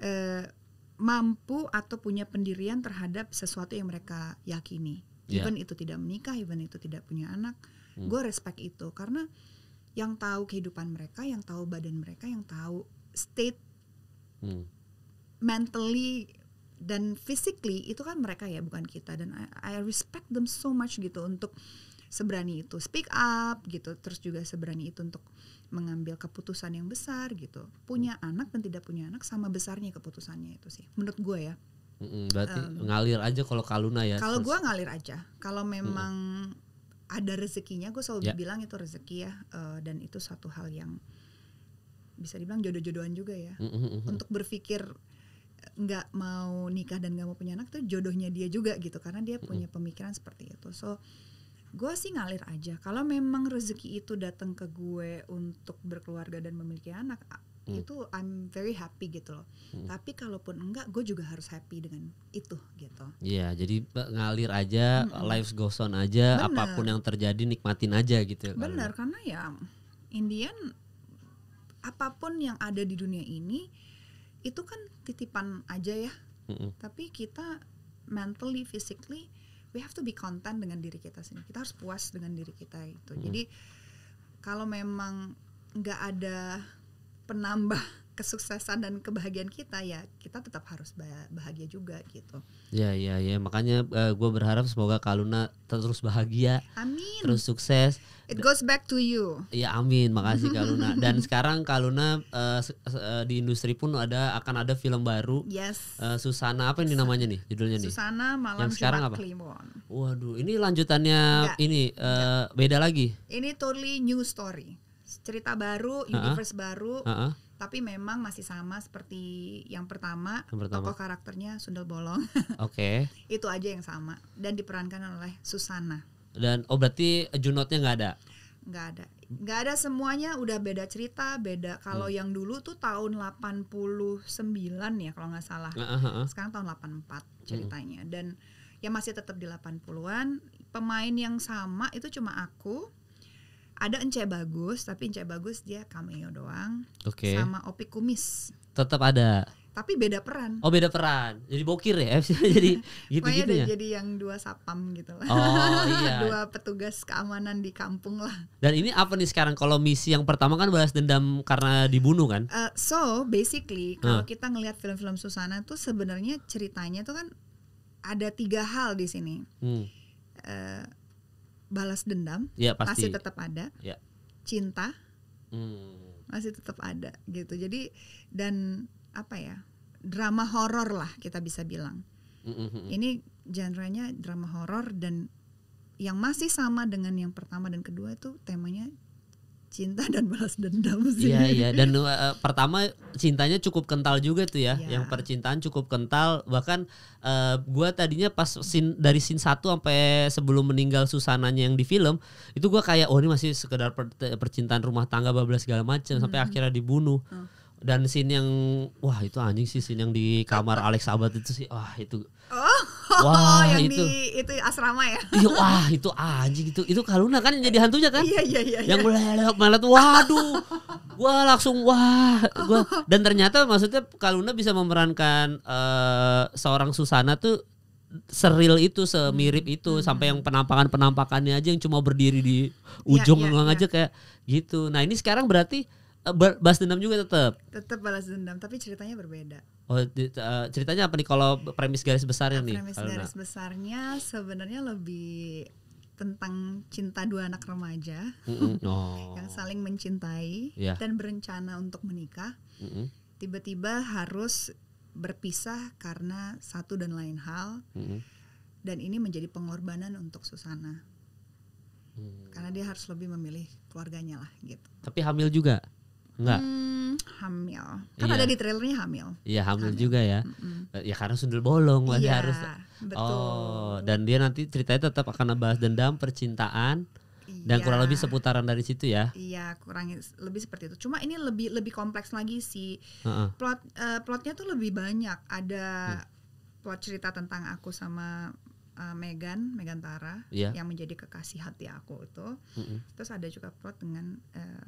eh, mampu atau punya pendirian terhadap sesuatu yang mereka yakini yeah. even itu tidak menikah even itu tidak punya anak hmm. gue respect itu karena yang tahu kehidupan mereka yang tahu badan mereka yang tahu state hmm. mentally dan physically itu kan mereka ya bukan kita dan I, I respect them so much gitu untuk seberani itu speak up gitu terus juga seberani itu untuk mengambil keputusan yang besar gitu punya hmm. anak dan tidak punya anak sama besarnya keputusannya itu sih menurut gue ya hmm berarti um, ngalir aja kalau Kaluna ya kalau gue ngalir aja kalau memang ada rezekinya gue selalu yeah. bilang itu rezeki ya uh, dan itu satu hal yang bisa dibilang jodoh-jodohan juga ya mm-hmm. untuk berpikir nggak mau nikah dan nggak mau punya anak tuh jodohnya dia juga gitu karena dia punya pemikiran seperti itu so gue sih ngalir aja kalau memang rezeki itu datang ke gue untuk berkeluarga dan memiliki anak hmm. itu I'm very happy gitu loh hmm. tapi kalaupun enggak gue juga harus happy dengan itu gitu Iya yeah, jadi ngalir aja mm -mm. life goes on aja bener. apapun yang terjadi nikmatin aja gitu ya, bener karena ya Indian apapun yang ada di dunia ini itu kan titipan aja ya mm-hmm. tapi kita mentally physically we have to be content dengan diri kita sendiri kita harus puas dengan diri kita itu mm-hmm. jadi kalau memang nggak ada penambah kesuksesan dan kebahagiaan kita ya kita tetap harus bahagia juga gitu. Ya ya ya makanya uh, eh, gue berharap semoga Kaluna terus bahagia, amin. terus sukses. It goes back to you. Ya amin makasih Kaluna dan sekarang Kaluna uh, eh, eh, di industri pun ada akan ada film baru. Yes. Uh, Susana apa ini namanya nih judulnya nih? Susana malam Yang sekarang Jumat apa? Klimon. Waduh ini lanjutannya Enggak. ini uh, beda lagi. Ini totally new story cerita baru, universe uh -huh. baru. Uh -huh tapi memang masih sama seperti yang pertama, yang pertama. tokoh karakternya Sundel Bolong. Oke. Okay. itu aja yang sama dan diperankan oleh Susana. Dan oh berarti Junotnya nggak ada? Nggak ada. Nggak ada semuanya udah beda cerita, beda. Kalau hmm. yang dulu tuh tahun 89 ya kalau nggak salah. Uh, -huh. Sekarang tahun 84 hmm. ceritanya hmm. dan ya masih tetap di 80-an. Pemain yang sama itu cuma aku, ada Ence Bagus tapi Ence Bagus dia cameo doang okay. sama opik Kumis tetap ada tapi beda peran oh beda peran jadi bokir ya jadi gitu gitu ya jadi yang dua sapam gitu lah oh, iya. dua petugas keamanan di kampung lah dan ini apa nih sekarang kalau misi yang pertama kan balas dendam karena dibunuh kan uh, so basically kalau uh. kita ngelihat film-film Susana tuh sebenarnya ceritanya tuh kan ada tiga hal di sini hmm. Eh, balas dendam ya, pasti. pasti tetap ada ya. cinta hmm. masih tetap ada gitu jadi dan apa ya drama horor lah kita bisa bilang mm-hmm. ini genrenya drama horor dan yang masih sama dengan yang pertama dan kedua itu temanya cinta dan balas dendam sih. Iya iya dan uh, pertama cintanya cukup kental juga tuh ya. ya. Yang percintaan cukup kental bahkan uh, gua tadinya pas sin dari sin 1 sampai sebelum meninggal Susananya yang di film itu gua kayak oh ini masih sekedar per percintaan rumah tangga bablas segala macam hmm. sampai akhirnya dibunuh. Hmm. Dan sin yang wah itu anjing sih sin yang di kamar Alex Abad itu sih wah itu. Oh wah yang itu di, itu asrama ya iya wah itu anjing itu itu Kaluna kan jadi hantunya kan iya iya iya yang mulai iya. lewat malat waduh gua langsung wah gua dan ternyata maksudnya Kaluna bisa memerankan uh, seorang Susana tuh seril itu semirip itu hmm. sampai yang penampakan penampakannya aja yang cuma berdiri di iya, ujung ya, ya, ya. aja kayak gitu nah ini sekarang berarti eh, balas dendam juga tetap tetap balas dendam tapi ceritanya berbeda Oh, di, uh, ceritanya apa nih kalau premis garis besarnya nih? Premis Aluna. garis besarnya sebenarnya lebih tentang cinta dua anak remaja mm hmm Oh. yang saling mencintai yeah. dan berencana untuk menikah. Tiba-tiba harus berpisah karena satu dan lain hal. Mm hmm Dan ini menjadi pengorbanan untuk Susana. Hmm. Karena dia harus lebih memilih keluarganya lah gitu. Tapi hamil juga? Enggak. Hmm, hamil. Kan iya. ada di trailernya hamil. Iya, hamil, hamil. juga ya. Mm -mm. Ya karena sundel bolong masih iya, harus. Betul. Oh, dan dia nanti ceritanya tetap akan bahas dendam, percintaan dan kurang iya. lebih seputaran dari situ ya iya kurang lebih seperti itu cuma ini lebih lebih kompleks lagi sih uh-uh. plot uh, plotnya tuh lebih banyak ada hmm. plot cerita tentang aku sama uh, Megan Megan Tara yeah. yang menjadi kekasih hati aku itu mm-hmm. terus ada juga plot dengan eh,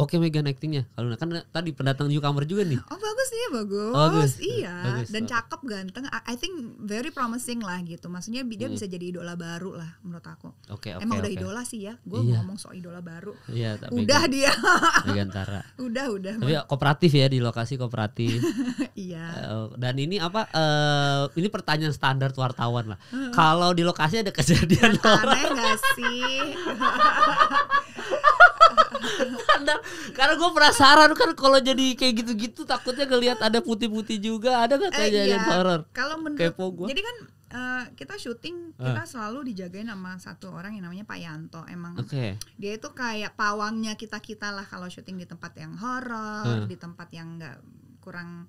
oke okay, Megan actingnya kalau kan tadi pendatang newcomer juga nih oh bagus nih ya, bagus, oh, bagus. iya bagus, dan cakep ganteng I think very promising lah gitu maksudnya dia hmm. bisa jadi idola baru lah menurut aku okay, okay, emang okay. udah idola sih ya gue iya. ngomong soal idola baru iya, tapi udah dia Megan Tara udah udah tapi kooperatif ya di lokasi kooperatif iya eh, dan ini apa uh, ini pertanyaan standar wartawan lah kalau di lokasi ada kejadian aneh gak sih karena karena gue penasaran kan kalau jadi kayak gitu-gitu takutnya ngelihat ada putih-putih juga ada nggak kayak eh, iya. horror kalau menurut Kepo gua. jadi kan uh, kita syuting kita ah. selalu dijagain sama satu orang yang namanya Pak Yanto emang okay. dia itu kayak pawangnya kita kita lah kalau syuting di tempat yang horror, uh. di tempat yang nggak kurang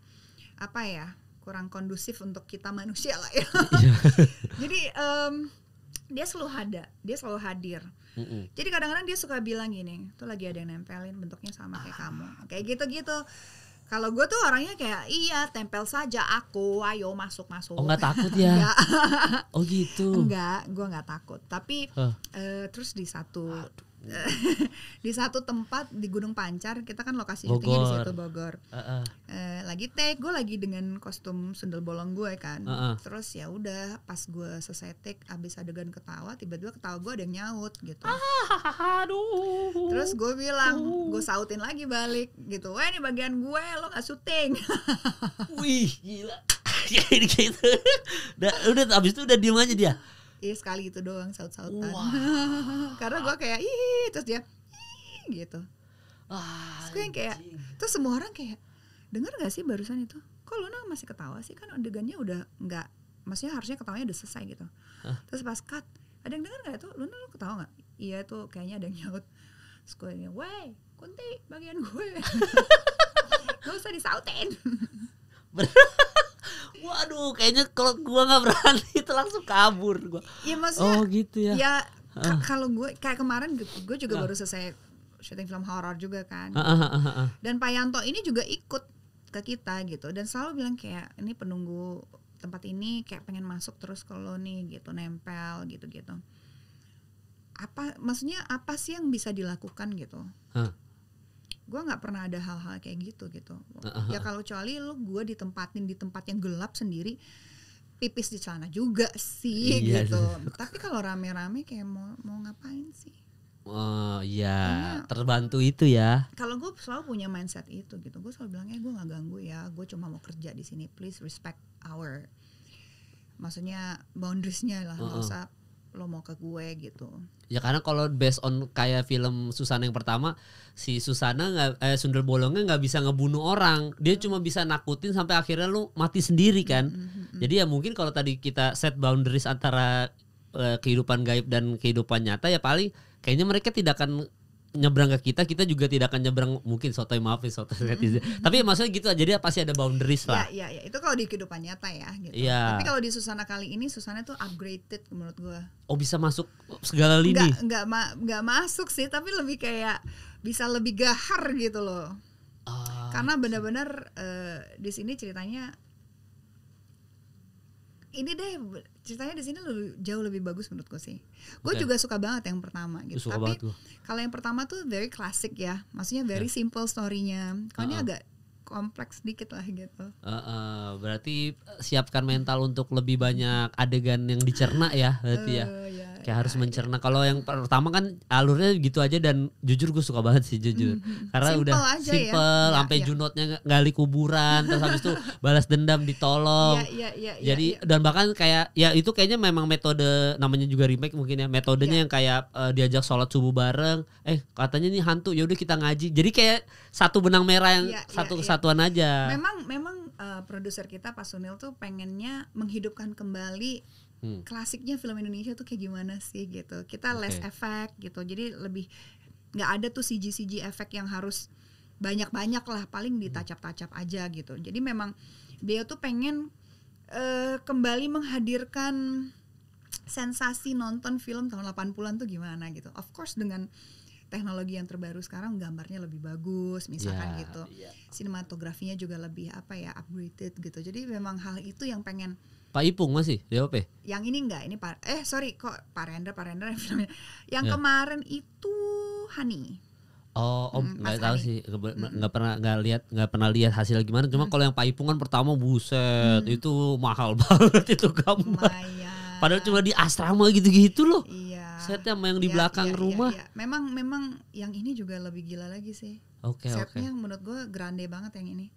apa ya kurang kondusif untuk kita manusia lah ya iya. jadi um, dia selalu ada dia selalu hadir Mm hmm Jadi kadang-kadang dia suka bilang gini, tuh lagi ada yang nempelin bentuknya sama kayak ah. kamu, kayak gitu-gitu. Kalau gue tuh orangnya kayak iya tempel saja aku, ayo masuk masuk. Oh nggak takut ya? oh gitu. Enggak, gue nggak takut. Tapi huh. uh, eh, terus di satu Aduh di satu tempat di Gunung Pancar kita kan lokasi syutingnya di situ Bogor uh -uh. Uh, lagi take gue lagi dengan kostum sendal bolong gue kan uh -uh. terus ya udah pas gue selesai take abis adegan ketawa tiba-tiba ketawa gue ada yang nyaut gitu aduh terus gue bilang gue sautin lagi balik gitu wah ini bagian gue lo gak syuting wih gila ya, kayak gitu udah, udah abis itu udah diem aja dia Iya sekali itu doang saut-sautan. Wow. Karena gue kayak ih terus dia ih gitu. Wah, terus gue yang kayak jing. terus semua orang kayak dengar gak sih barusan itu? Kok Luna masih ketawa sih kan adegannya udah nggak maksudnya harusnya ketawanya udah selesai gitu. Huh? Terus pas cut ada yang dengar gak itu? Luna lu ketawa nggak? Iya itu kayaknya ada yang nyaut. Terus gue yang wey kunti bagian gue. gak usah disautin. waduh kayaknya kalau gua nggak berani itu langsung kabur gua ya maksudnya oh gitu ya ya uh. kalau gue kayak kemarin gue juga uh. baru selesai syuting film horor juga kan uh, dan Pak Yanto ini juga ikut ke kita gitu dan selalu bilang kayak ini penunggu tempat ini kayak pengen masuk terus kalau nih gitu nempel gitu gitu apa maksudnya apa sih yang bisa dilakukan gitu huh? gue nggak pernah ada hal-hal kayak gitu gitu ya kalau kecuali lu gue ditempatin di tempat yang gelap sendiri pipis di celana juga sih iya, iya. gitu tapi kalau rame-rame kayak mau mau ngapain sih oh ya Karena terbantu itu ya kalau gue selalu punya mindset itu gitu gue selalu bilangnya gue nggak ganggu ya gue cuma mau kerja di sini please respect our maksudnya boundariesnya lah nggak uh -uh. usah lo mau ke gue gitu ya karena kalau based on kayak film Susana yang pertama si Susana nggak eh, Sundel Bolongnya nggak bisa ngebunuh orang dia cuma bisa nakutin sampai akhirnya lu mati sendiri kan mm -hmm. jadi ya mungkin kalau tadi kita set boundaries antara eh, kehidupan gaib dan kehidupan nyata ya paling kayaknya mereka tidak akan nyebrang ke kita kita juga tidak akan nyebrang mungkin sotoy maaf nih ya, sotoy netizen mm-hmm. tapi maksudnya gitu jadi pasti ada boundaries lah ya, ya, ya. itu kalau di kehidupan nyata ya gitu ya. tapi kalau di susana kali ini susana tuh upgraded menurut gua oh bisa masuk segala lini nggak nggak, ma- masuk sih tapi lebih kayak bisa lebih gahar gitu loh ah, karena gitu. benar-benar uh, di sini ceritanya ini deh ceritanya di sini jauh lebih bagus menurutku sih. Gue okay. juga suka banget yang pertama gitu. Suka Tapi kalau yang pertama tuh very classic ya, maksudnya very yeah. simple storynya. Kalau uh -uh. ini ah, ah. agak kompleks dikit lah gitu. Uh -uh. Berarti eh, siapkan mental untuk lebih banyak adegan yang dicerna ya, berarti uh, ya. Yeah oh, iya kayak harus mencerna kalau yang pertama kan alurnya gitu aja dan jujur gue suka banget sih jujur mm-hmm. karena simple udah aja ya. simple ya. sampai ya, junotnya gali kuburan terus habis itu balas dendam ditolong ya, ya, ya, ya, jadi ya. dan bahkan kayak ya itu kayaknya memang metode namanya juga remake mungkin ya metodenya ya. yang kayak uh, diajak sholat subuh bareng eh katanya nih hantu ya udah kita ngaji jadi kayak satu benang merah yang ya, ya satu kesatuan ya. aja memang memang uh, produser kita Pak Sunil tuh pengennya menghidupkan kembali hmm. klasiknya film Indonesia tuh kayak gimana sih gitu kita okay. less effect gitu jadi lebih nggak ada tuh CG CG efek yang harus banyak-banyak lah paling hmm. ditacap-tacap aja gitu jadi memang dia tuh pengen uh, kembali menghadirkan sensasi nonton film tahun 80-an tuh gimana gitu of course dengan teknologi yang terbaru sekarang gambarnya lebih bagus misalkan yeah, gitu yeah. sinematografinya juga lebih apa ya upgraded gitu jadi memang hal itu yang pengen Pak Ipung masih DOP? Yang ini enggak, ini Pak eh sorry kok Pak Rendra, Pak Rendra filmnya. Yang iya. kemarin itu Hani. Oh, om oh, nggak tahu sih, nggak pernah nggak lihat nggak pernah lihat hasil gimana. Cuma kalau yang Pak Ipung kan pertama buset, itu mahal banget itu gambar. Padahal cuma di asrama gitu-gitu loh. Iya. Setnya yang di iya, belakang iya, rumah. Memang memang yang ini juga lebih gila lagi sih. Oke okay, Setnya menurut gue grande banget yang ini.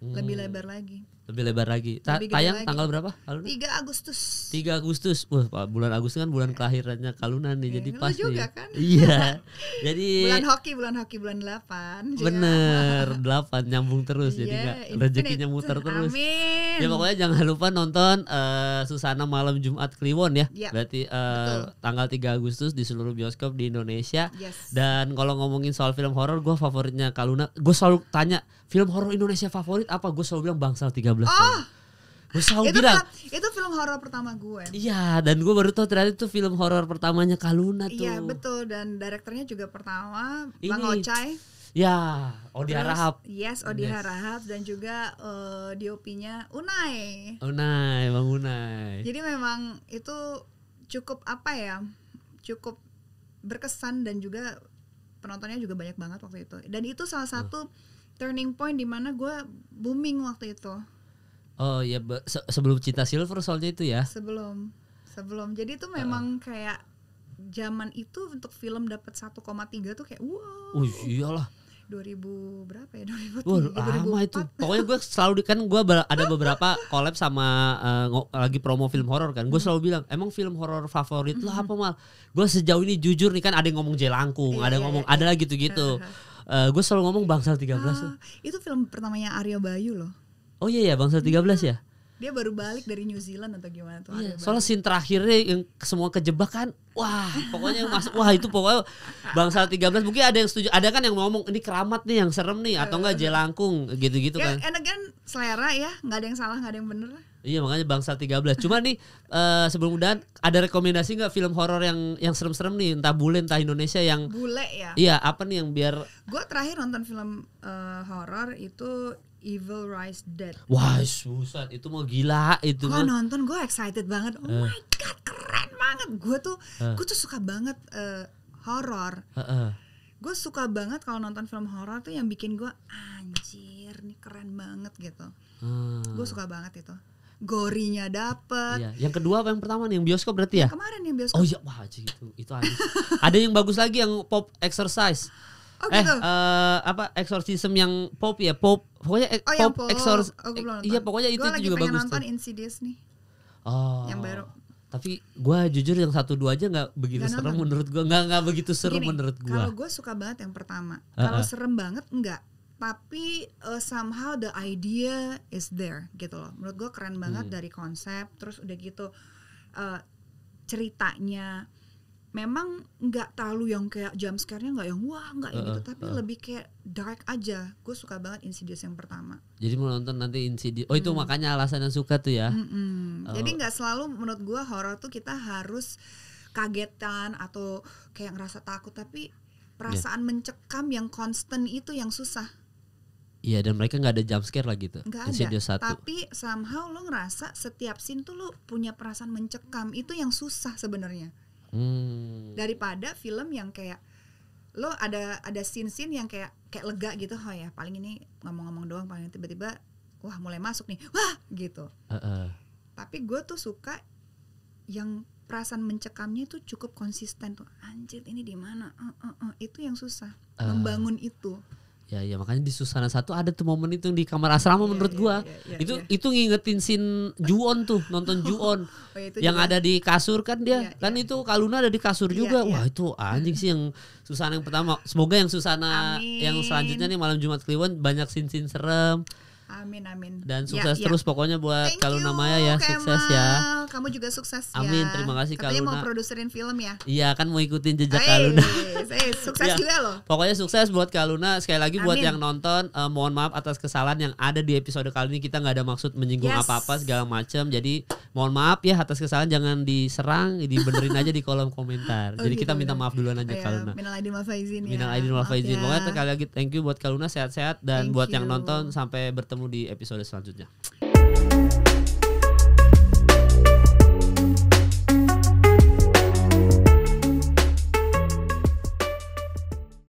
Lebih hmm. lebar lagi lebih lebar lagi. Ta lebih tayang lagi. tanggal berapa? Kaluna? 3 Agustus. 3 Agustus. Wah, bulan Agustus kan bulan iya. kelahirannya Kaluna nih. Eh, jadi iya, pas juga nih. kan? Iya. jadi bulan hoki, bulan hoki bulan 8. Bener, 8 nyambung terus jadi enggak iya, yeah, rezekinya muter terus. Amin. Ya pokoknya jangan lupa nonton uh, Susana malam Jumat Kliwon ya. Yeah. Berarti uh, tanggal 3 Agustus di seluruh bioskop di Indonesia. Yes. Dan kalau ngomongin soal film horor, gua favoritnya Kaluna. Gue selalu tanya, film horor Indonesia favorit apa? Gue selalu bilang Bangsal tiga 13 ah! tahun. Oh. Gue selalu itu film, itu film horor pertama gue. Iya, dan gue baru tahu ternyata itu film horor pertamanya Kaluna iya, tuh. Iya, betul dan direkturnya juga pertama Ini. Bang Ocai. Ya, Odi Terus, Harahap. Yes, Odi yes. Harahap dan juga uh, eh, DOP-nya Unai. Unai, Bang Unai. Jadi memang itu cukup apa ya? Cukup berkesan dan juga penontonnya juga banyak banget waktu itu. Dan itu salah nah. satu uh. turning point di mana gue booming waktu itu. Oh ya se sebelum Cinta Silver soalnya itu ya. Sebelum sebelum. Jadi itu memang uh. kayak zaman itu untuk film dapat 1,3 tuh kayak wow. Oh iyalah. 2000 berapa ya? 2003, Wah, lama 2004. itu. Pokoknya gue selalu kan gue ada beberapa collab sama uh, lagi promo film horor kan. Gue hmm. selalu bilang, "Emang film horor favorit lo hmm. apa mal?" Gue sejauh ini jujur nih kan ada yang ngomong Jelangkung, yeah, ada yang iya, ngomong iya. ada lagi gitu-gitu. Uh, eh, gue selalu ngomong Bangsal 13 ah, uh, Itu film pertamanya Arya Bayu loh. Oh iya ya Bangsal iya. 13 ya. Dia baru balik dari New Zealand atau gimana tuh? Iya, soalnya scene terakhirnya yang semua kejebak kan. Wah, pokoknya mas wah itu pokoknya Bangsal 13 mungkin ada yang setuju, ada kan yang ngomong ini keramat nih yang serem nih atau enggak iya. jelangkung gitu-gitu ya, kan. Ya, enak kan selera ya, nggak ada yang salah, nggak ada yang benar. Iya makanya Bangsal 13. Cuma nih uh, sebelum mudahan ada rekomendasi nggak film horor yang yang serem-serem nih entah bule entah Indonesia yang Bule ya. Iya, apa nih yang biar Gue terakhir nonton film uh, horor itu Evil Rise Dead. Wah, susah. Itu mau gila itu. Gue nonton, gue excited banget. Oh uh. my god, keren banget. Gue tuh, uh. Eh. gue tuh suka banget uh, horror. Uh -uh. Gue suka banget kalau nonton film horror tuh yang bikin gue anjir, nih keren banget gitu. Uh. Hmm. Gue suka banget itu gorinya dapet. Iya. Yang kedua apa yang pertama nih yang bioskop berarti ya? Yang kemarin yang bioskop. Oh iya, wah itu itu Ada yang bagus lagi yang pop exercise. Oh, eh, gitu. uh, apa exorcism yang pop ya pop pokoknya oh, pop, pop. exorcism iya pokoknya itu, gua itu lagi juga bagus nonton tuh. Insidious nih oh yang baru tapi gue jujur yang satu dua aja nggak begitu gak serem nonton. menurut gue nggak nggak begitu serem Gini, menurut gue kalau gue suka banget yang pertama kalau uh -huh. serem banget enggak tapi uh, somehow the idea is there gitu loh menurut gue keren banget hmm. dari konsep terus udah gitu uh, ceritanya memang nggak terlalu yang kayak jam scare-nya nggak yang wah nggak uh, gitu tapi uh. lebih kayak dark aja gue suka banget Insidious yang pertama jadi mau nonton nanti Insidious oh itu hmm. makanya yang suka tuh ya hmm -hmm. oh. jadi nggak selalu menurut gue horor tuh kita harus kagetan atau kayak ngerasa takut tapi perasaan yeah. mencekam yang konstan itu yang susah Iya dan mereka nggak ada jump scare lagi tuh. Gak ada. Satu. Tapi somehow lo ngerasa setiap scene tuh lo punya perasaan mencekam itu yang susah sebenarnya hmm. daripada film yang kayak lo ada ada scene scene yang kayak kayak lega gitu oh ya paling ini ngomong-ngomong doang paling tiba-tiba wah mulai masuk nih wah gitu uh -uh. tapi gue tuh suka yang perasaan mencekamnya itu cukup konsisten tuh anjir ini di mana uh, uh, uh. itu yang susah uh. membangun itu Ya ya makanya di Susana satu ada tuh momen itu di kamar asrama yeah, menurut yeah, gua. Yeah, yeah, itu yeah. itu ngingetin sin Juon tuh nonton oh, Juon oh, yang juga. ada di kasur kan dia. Yeah, kan yeah. itu Kaluna ada di kasur iya, juga. Yeah. Wah, itu anjing sih yang Susana yang pertama. Semoga yang Susana Amin. yang selanjutnya nih malam Jumat Kliwon banyak sin-sin serem. Amin amin. Dan ya, sukses ya, terus ya. pokoknya buat Thank Kaluna Maya ya, Kemal. sukses ya kamu juga sukses ya. Amin, terima kasih Katanya Kaluna. mau produserin film ya. Iya, kan mau ikutin jejak Kak Kaluna. sukses ya. juga loh. Pokoknya sukses buat Kaluna. Sekali lagi Amin. buat yang nonton, uh, mohon maaf atas kesalahan yang ada di episode kali ini. Kita nggak ada maksud menyinggung apa-apa yes. segala macam. Jadi mohon maaf ya atas kesalahan. Jangan diserang, dibenerin aja di kolom komentar. oh, Jadi gitu, kita minta maaf duluan aja iya, Kak Luna. Kaluna. Minal aidin wal faizin. Minal aidin wal faizin. Ya. Pokoknya sekali lagi thank you buat Kaluna sehat-sehat dan thank buat you. yang nonton sampai bertemu di episode selanjutnya.